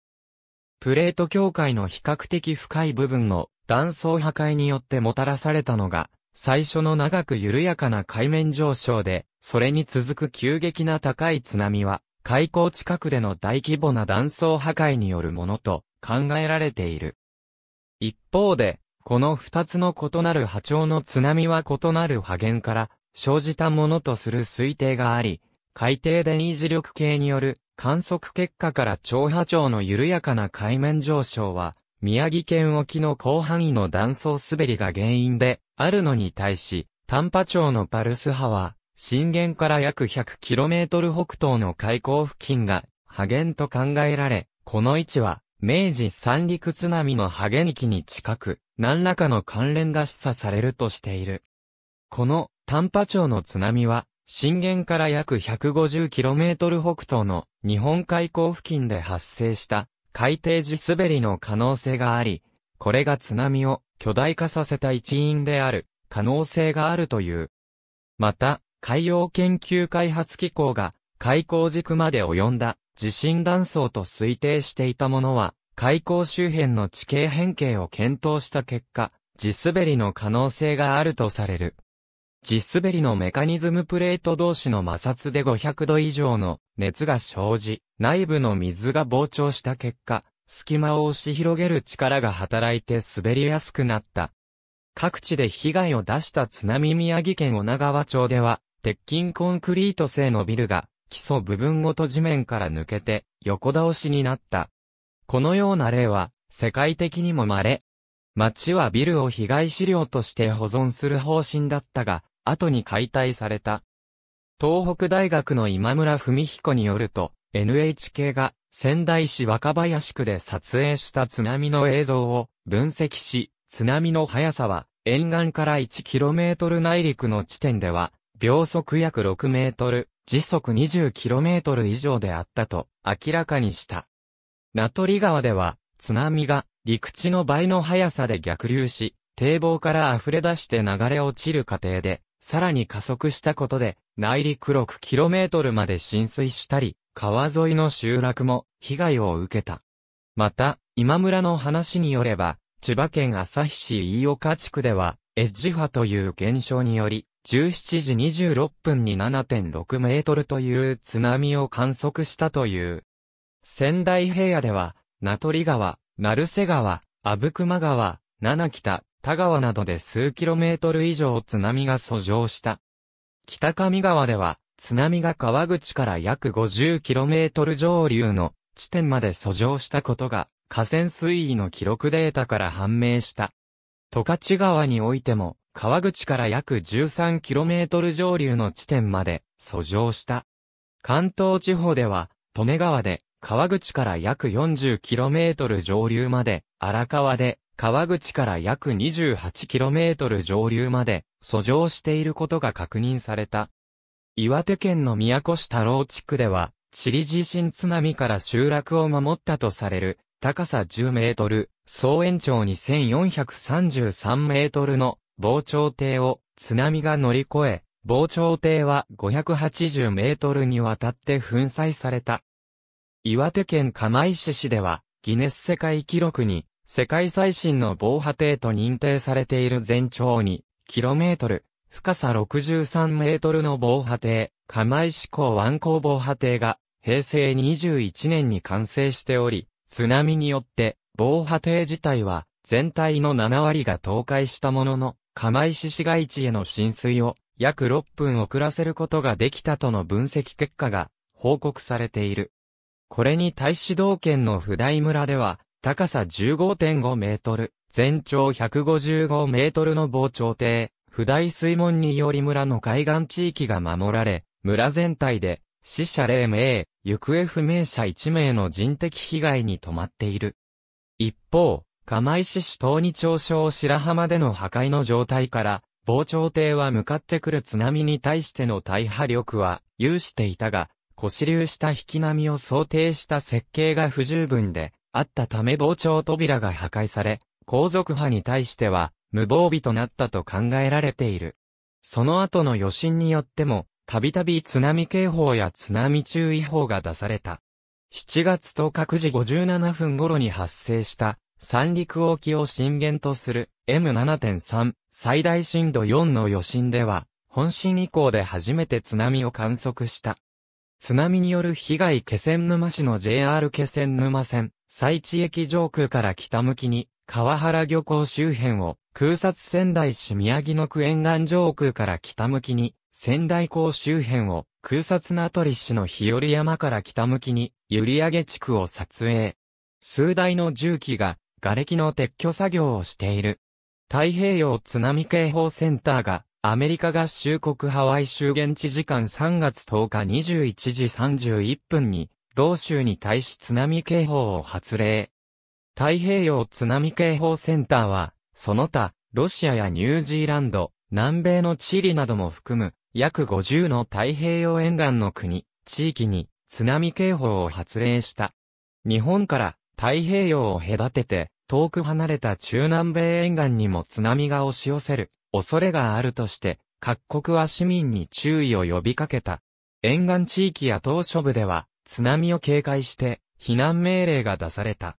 プレート境界の比較的深い部分の断層破壊によってもたらされたのが、最初の長く緩やかな海面上昇で、それに続く急激な高い津波は、海溝近くでの大規模な断層破壊によるものと考えられている。一方で、この二つの異なる波長の津波は異なる波源から生じたものとする推定があり、海底電維持力計による観測結果から超波長の緩やかな海面上昇は宮城県沖の広範囲の断層滑りが原因で、あるのに対し、丹波町のパルス波は、震源から約 100km 北東の海溝付近が、波源と考えられ、この位置は、明治三陸津波の波源域に近く、何らかの関連が示唆されるとしている。この、丹波町の津波は、震源から約 150km 北東の日本海溝付近で発生した海底地滑りの可能性があり、これが津波を巨大化させた一因である可能性があるという。また、海洋研究開発機構が海溝軸まで及んだ地震断層と推定していたものは、海溝周辺の地形変形を検討した結果、地滑りの可能性があるとされる。実滑りのメカニズムプレート同士の摩擦で500度以上の熱が生じ、内部の水が膨張した結果、隙間を押し広げる力が働いて滑りやすくなった。各地で被害を出した津波宮城県女川町では、鉄筋コンクリート製のビルが、基礎部分ごと地面から抜けて、横倒しになった。このような例は、世界的にも稀。町はビルを被害資料として保存する方針だったが、後に解体された。東北大学の今村文彦によると、NHK が仙台市若林区で撮影した津波の映像を分析し、津波の速さは沿岸から 1km 内陸の地点では秒速約 6m、時速 20km 以上であったと明らかにした。名取川では津波が陸地の倍の速さで逆流し、堤防から溢れ出して流れ落ちる過程でさらに加速したことで、内陸 6km まで浸水したり、川沿いの集落も被害を受けた。また、今村の話によれば、千葉県旭市飯岡地区では、エッジ波という現象により、17時26分に7.6メートルという津波を観測したという。仙台平野では、名取川、成瀬川、阿武隈川、七北田川などで数キロメートル以上津波が遡上した。北上川では、津波が川口から約5 0トル上流の地点まで遡上したことが、河川水位の記録データから判明した。十勝川においても、川口から約1 3トル上流の地点まで遡上した。関東地方では、利根川で、川口から約4 0トル上流まで、荒川で、川口から約 28km 上流まで遡上していることが確認された。岩手県の宮古市太郎地区では、チリ地震津波から集落を守ったとされる、高さ10メートル、総延長2433メートルの防潮堤を津波が乗り越え、防潮堤は580メートルにわたって粉砕された。岩手県釜石市では、ギネス世界記録に世界最新の防波堤と認定されている全長 2km、深さ63メートルの防波堤、釜石港湾港防波堤が、平成21年に完成しており、津波によって、防波堤自体は、全体の7割が倒壊したものの、釜石市街地への浸水を、約6分遅らせることができたとの分析結果が、報告されている。これに対し道県の普代村では、高さ15.5メートル、全長155メートルの防潮堤、不代水門により村の海岸地域が守られ、村全体で、死者0名、行方不明者1名の人的被害に止まっている。一方、釜石市東二町小白浜での破壊の状態から、防潮堤は向かってくる津波に対しての大破力は有していたが、腰流した引き波を想定した設計が不十分で、あったため防潮扉が破壊され、皇族派に対しては、無防備となったと考えられている。その後の余震によっても、たびたび津波警報や津波注意報が出された。7月10日9時57分頃に発生した三陸沖を震源とする M7.3 最大震度4の余震では、本震以降で初めて津波を観測した。津波による被害気仙沼市の JR 気仙沼線、最地駅上空から北向きに、川原漁港周辺を、空撮仙台市宮城の区沿岸上空から北向きに、仙台港周辺を、空撮名取市の日和山から北向きに、閖上地区を撮影。数台の重機が、瓦礫の撤去作業をしている。太平洋津波警報センターが、アメリカ合衆国ハワイ州現地時間3月10日21時31分に、同州に対し津波警報を発令。太平洋津波警報センターは、その他、ロシアやニュージーランド、南米のチリなども含む、約50の太平洋沿岸の国、地域に津波警報を発令した。日本から太平洋を隔てて、遠く離れた中南米沿岸にも津波が押し寄せる恐れがあるとして、各国は市民に注意を呼びかけた。沿岸地域や島嶼部では、津波を警戒して、避難命令が出された。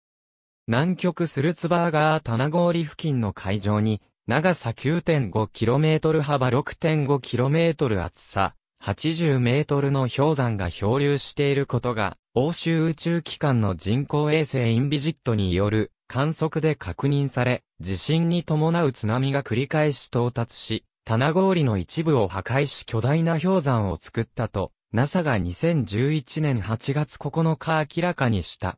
南極スルツバーガー棚氷付近の海上に、長さ 9.5km 幅 6.5km 厚さ 80m の氷山が漂流していることが、欧州宇宙機関の人工衛星インビジットによる観測で確認され、地震に伴う津波が繰り返し到達し、棚氷の一部を破壊し巨大な氷山を作ったと NASA が2011年8月9日明らかにした。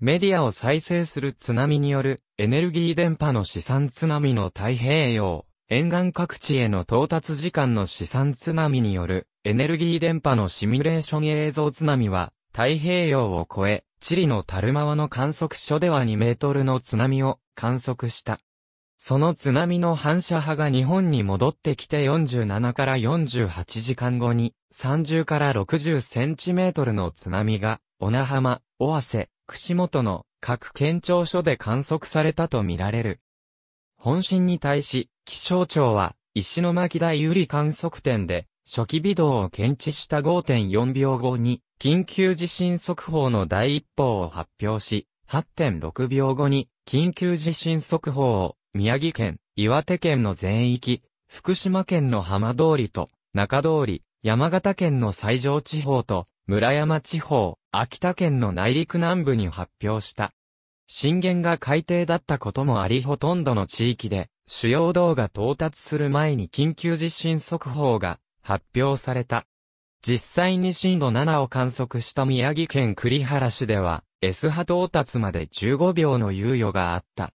メディアを再生する津波によるエネルギー電波の資産津波の太平洋、沿岸各地への到達時間の資産津波によるエネルギー電波のシミュレーション映像津波は太平洋を越え、チリのタルマワの観測所では2メートルの津波を観測した。その津波の反射波が日本に戻ってきて47から48時間後に30から60センチメートルの津波が、小名浜、尾瀬、串本の各県庁所で観測されたとみられる。本震に対し、気象庁は、石巻台有利観測点で、初期微動を検知した5.4秒後に、緊急地震速報の第一報を発表し、8.6秒後に、緊急地震速報を、宮城県、岩手県の全域、福島県の浜通りと、中通り、山形県の西条地方と村山地方、秋田県の内陸南部に発表した。震源が海底だったこともありほとんどの地域で主要動が到達する前に緊急地震速報が発表された。実際に震度7を観測した宮城県栗原市では S 波到達まで15秒の猶予があった。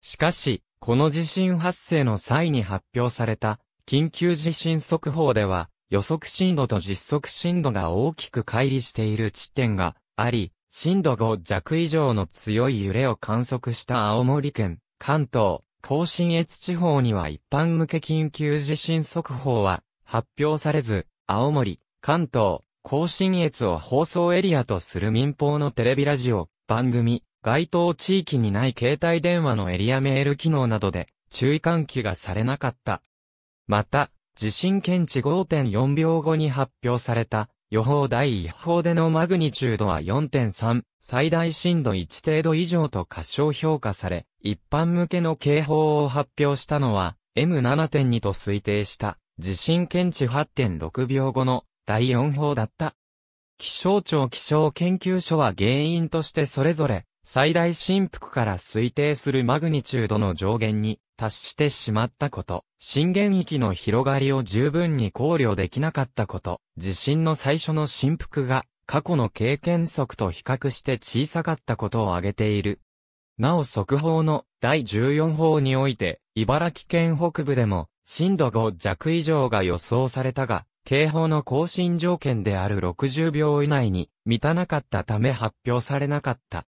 しかし、この地震発生の際に発表された緊急地震速報では予測震度と実測震度が大きく乖離している地点があり、震度5弱以上の強い揺れを観測した青森県、関東、甲信越地方には一般向け緊急地震速報は発表されず、青森、関東、甲信越を放送エリアとする民放のテレビラジオ、番組、該当地域にない携帯電話のエリアメール機能などで注意喚起がされなかった。また、地震検知5.4秒後に発表された予報第1報でのマグニチュードは4.3、最大震度1程度以上と過小評価され、一般向けの警報を発表したのは M7.2 と推定した地震検知8.6秒後の第4報だった。気象庁気象研究所は原因としてそれぞれ最大振幅から推定するマグニチュードの上限に達してしまったこと、震源域の広がりを十分に考慮できなかったこと、地震の最初の振幅が過去の経験則と比較して小さかったことを挙げている。なお速報の第14報において、茨城県北部でも震度5弱以上が予想されたが、警報の更新条件である60秒以内に満たなかったため発表されなかった。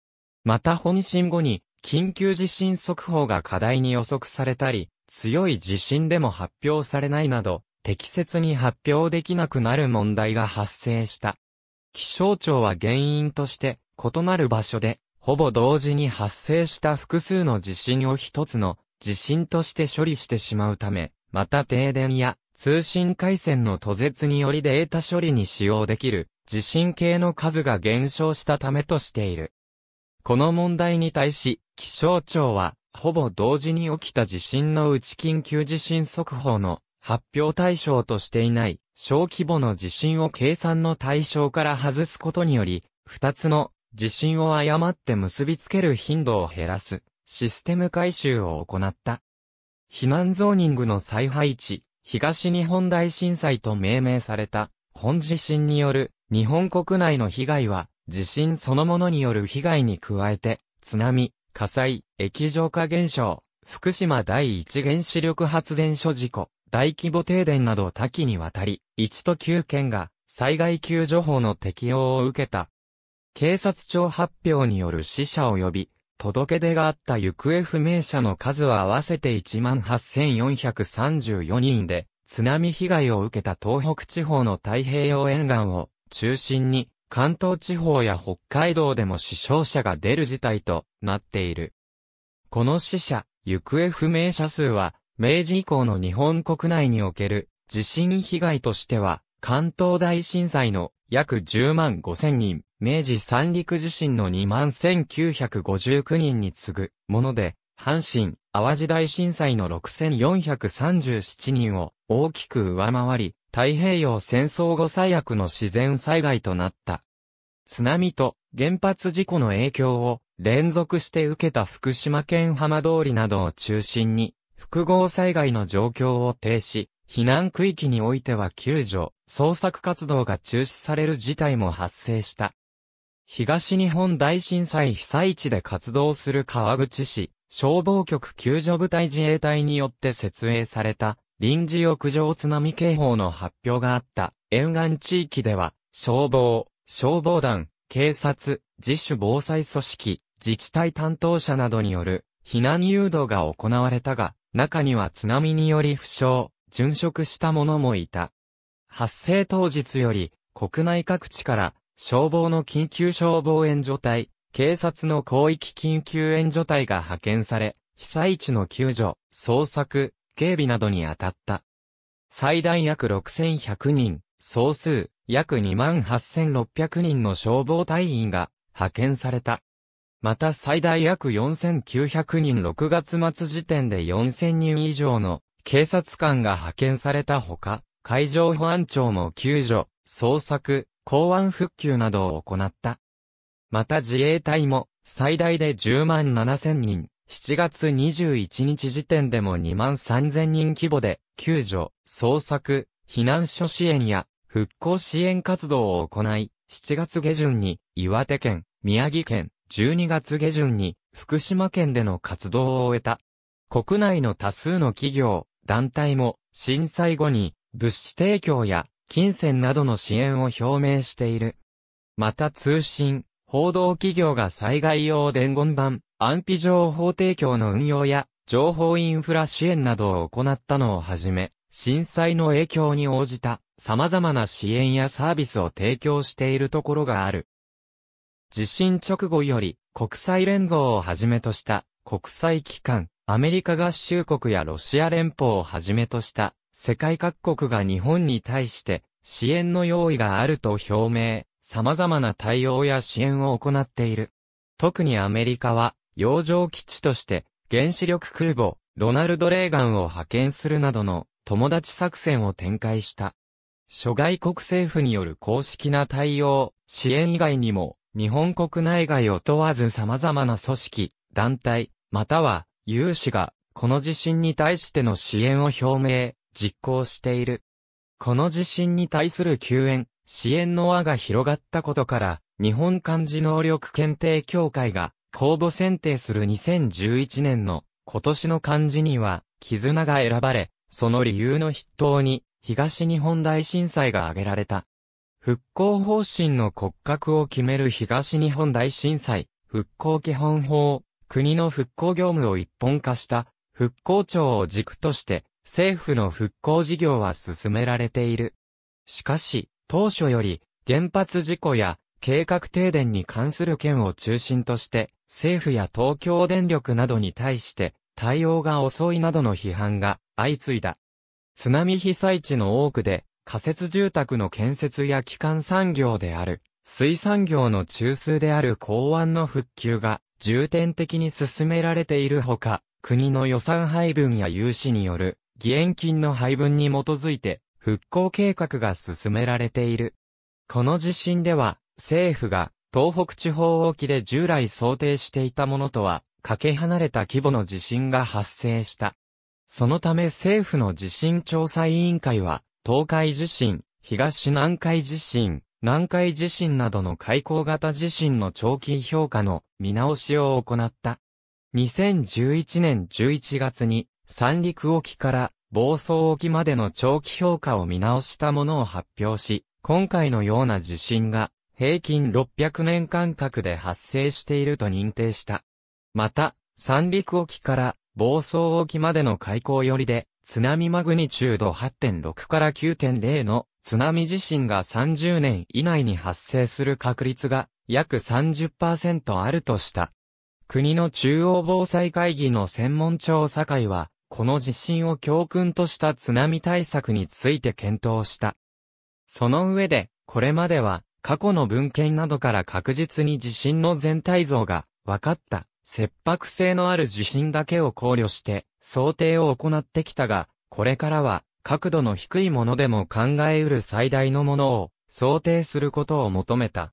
また本震後に、緊急地震速報が課題に予測されたり、強い地震でも発表されないなど、適切に発表できなくなる問題が発生した。気象庁は原因として、異なる場所で、ほぼ同時に発生した複数の地震を一つの地震として処理してしまうため、また停電や通信回線の途絶によりデータ処理に使用できる地震計の数が減少したためとしている。この問題に対し、気象庁は、ほぼ同時に起きた地震のうち緊急地震速報の発表対象としていない小規模の地震を計算の対象から外すことにより、二つの地震を誤って結びつける頻度を減らすシステム改修を行った。避難ゾーニングの再配置、東日本大震災と命名された本地震による日本国内の被害は地震そのものによる被害に加えて、津波、火災、液状化現象、福島第一原子力発電所事故、大規模停電など多岐にわたり、1都9県が災害救助法の適用を受けた。警察庁発表による死者及び、届け出があった行方不明者の数は合わせて18,434人で、津波被害を受けた東北地方の太平洋沿岸を中心に関東地方や北海道でも死傷者が出る事態となっている。この死者、行方不明者数は、明治以降の日本国内における地震被害としては、関東大震災の約10万5千人、明治三陸地震の2万1959人に次ぐもので、阪神、淡路大震災の6437人を大きく上回り、太平洋戦争後最悪の自然災害となった。津波と原発事故の影響を連続して受けた福島県浜通りなどを中心に、複合災害の状況を停止、避難区域においては救助、捜索活動が中止される事態も発生した。東日本大震災被災地で活動する川口市、消防局救助部隊自衛隊によって設営された、臨時浴場津波警報の発表があった沿岸地域では、消防、消防団、警察、自主防災組織、自治体担当者などによる避難誘導が行われたが、中には津波により負傷、殉職した者もいた。発生当日より、国内各地から消防の緊急消防援助隊、警察の広域緊急援助隊が派遣され、被災地の救助、捜索、警備などに当たった。最大約6100人、総数、約28,600人の消防隊員が派遣された。また最大約4,900人6月末時点で4,000人以上の警察官が派遣されたほか、海上保安庁も救助、捜索、港湾復旧などを行った。また自衛隊も最大で10万7000人、7月21日時点でも2万3000人規模で救助、捜索、避難所支援や復興支援活動を行い、7月下旬に岩手県、宮城県、12月下旬に福島県での活動を終えた。国内の多数の企業、団体も震災後に物資提供や金銭などの支援を表明している。また通信、報道企業が災害用伝言板、安否情報提供の運用や情報インフラ支援などを行ったのをはじめ、震災の影響に応じた様々な支援やサービスを提供しているところがある。地震直後より国際連合をはじめとした国際機関、アメリカ合衆国やロシア連邦をはじめとした世界各国が日本に対して支援の用意があると表明、様々な対応や支援を行っている。特にアメリカは洋上基地として原子力空母ロナルド・レーガンを派遣するなどの友達作戦を展開した。諸外国政府による公式な対応、支援以外にも、日本国内外を問わず様々な組織、団体、または有志が、この地震に対しての支援を表明、実行している。この地震に対する救援、支援の輪が広がったことから、日本漢字能力検定協会が公募選定する2011年の今年の漢字には絆が選ばれ、その理由の筆頭に東日本大震災が挙げられた。復興方針の骨格を決める東日本大震災、復興基本法、国の復興業務を一本化した復興庁を軸として政府の復興事業は進められている。しかし、当初より原発事故や計画停電に関する件を中心として政府や東京電力などに対して対応が遅いなどの批判が相次いだ。津波被災地の多くで、仮設住宅の建設や基幹産業である、水産業の中枢である港湾の復旧が重点的に進められているほか、国の予算配分や融資による義援金の配分に基づいて復興計画が進められている。この地震では政府が東北地方沖で従来想定していたものとはかけ離れた規模の地震が発生した。そのため政府の地震調査委員会は、東海地震、東南海地震、南海地震などの海溝型地震の長期評価の見直しを行った。2011年11月に三陸沖から房総沖までの長期評価を見直したものを発表し、今回のような地震が平均600年間隔で発生していると認定した。また、三陸沖から暴走沖までの海溝寄りで、津波マグニチュード8.6から9.0の津波地震が30年以内に発生する確率が約30%あるとした。国の中央防災会議の専門調査会は、この地震を教訓とした津波対策について検討した。その上で、これまでは過去の文献などから確実に地震の全体像が分かった切迫性のある地震だけを考慮して想定を行ってきたが、これからは角度の低いものでも考えうる最大のものを想定することを求めた。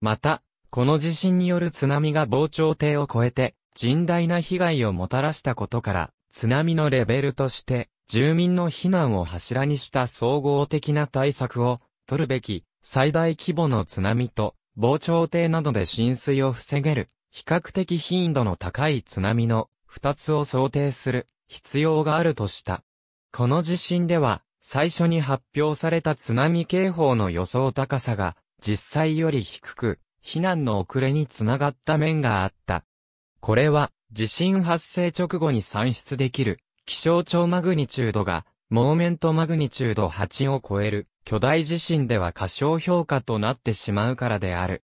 また、この地震による津波が防潮堤を越えて甚大な被害をもたらしたことから、津波のレベルとして住民の避難を柱にした総合的な対策を取るべき最大規模の津波と防潮堤などで浸水を防げる比較的頻度の高い津波の2つを想定する必要があるとした。この地震では、最初に発表された津波警報の予想高さが実際より低く、避難の遅れにつながった面があった。これは、地震発生直後に算出できる気象庁マグニチュードが、モーメントマグニチュード8を超える巨大地震では過小評価となってしまうからである。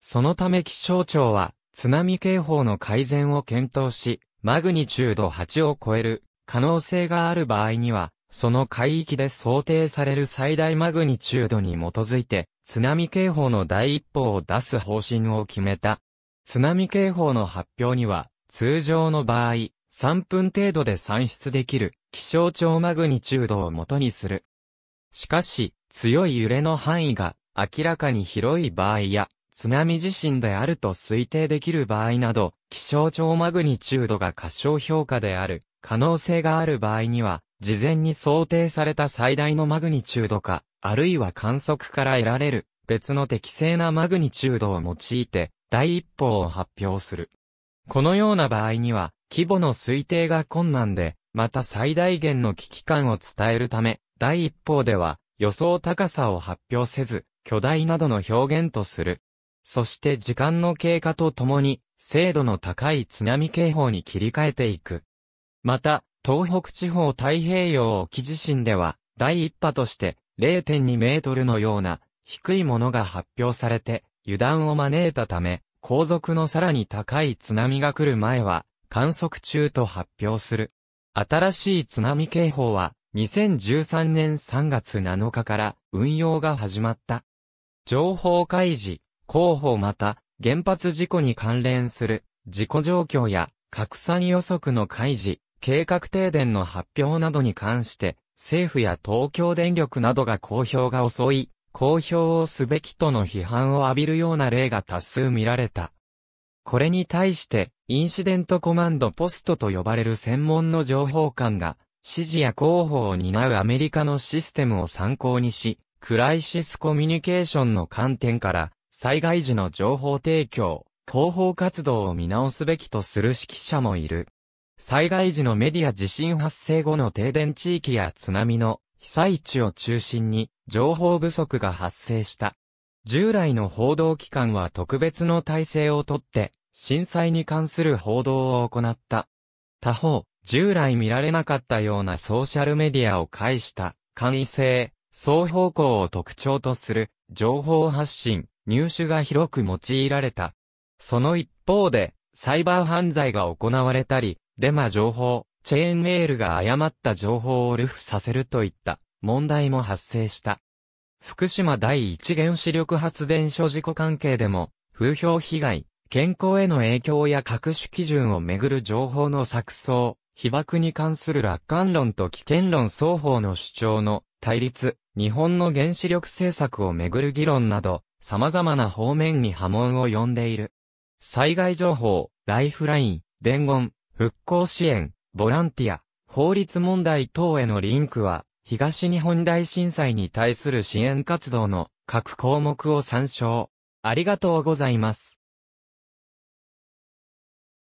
そのため気象庁は津波警報の改善を検討し、マグニチュード8を超える可能性がある場合には、その海域で想定される最大マグニチュードに基づいて、津波警報の第一報を出す方針を決めた。津波警報の発表には、通常の場合、3分程度で算出できる気象庁マグニチュードを元にする。しかし、強い揺れの範囲が明らかに広い場合や、津波地震であると推定できる場合など、気象庁マグニチュードが過小評価である可能性がある場合には、事前に想定された最大のマグニチュードか、あるいは観測から得られる別の適正なマグニチュードを用いて第一報を発表する。このような場合には、規模の推定が困難で、また最大限の危機感を伝えるため、第一報では予想高さを発表せず、巨大などの表現とする。そして時間の経過とともに、精度の高い津波警報に切り替えていく。また、東北地方太平洋沖地震では、第一波として0.2メートルのような低いものが発表されて、油断を招いたため、後続のさらに高い津波が来る前は、観測中と発表する。新しい津波警報は、2013年3月7日から運用が始まった。情報開示、広報また、原発事故に関連する、事故状況や、拡散予測の開示、計画停電の発表などに関して、政府や東京電力などが公表が遅い、公表をすべきとの批判を浴びるような例が多数見られた。これに対して、インシデントコマンドポストと呼ばれる専門の情報官が、指示や広報を担うアメリカのシステムを参考にし、クライシスコミュニケーションの観点から、災害時の情報提供、広報活動を見直すべきとする指揮者もいる。災害時のメディア地震発生後の停電地域や津波の被災地を中心に情報不足が発生した。従来の報道機関は特別の体制をとって震災に関する報道を行った。他方、従来見られなかったようなソーシャルメディアを介した簡易性、双方向を特徴とする情報発信、入手が広く用いられた。その一方で、サイバー犯罪が行われたり、デマ情報、チェーンメールが誤った情報を流布させるといった問題も発生した。福島第一原子力発電所事故関係でも、風評被害、健康への影響や各種基準をめぐる情報の錯綜、被爆に関する楽観論と危険論双方の主張の対立、日本の原子力政策をめぐる議論など、様々な方面に波紋を呼んでいる。災害情報、ライフライン、伝言、復興支援、ボランティア、法律問題等へのリンクは、東日本大震災に対する支援活動の各項目を参照。ありがとうございます。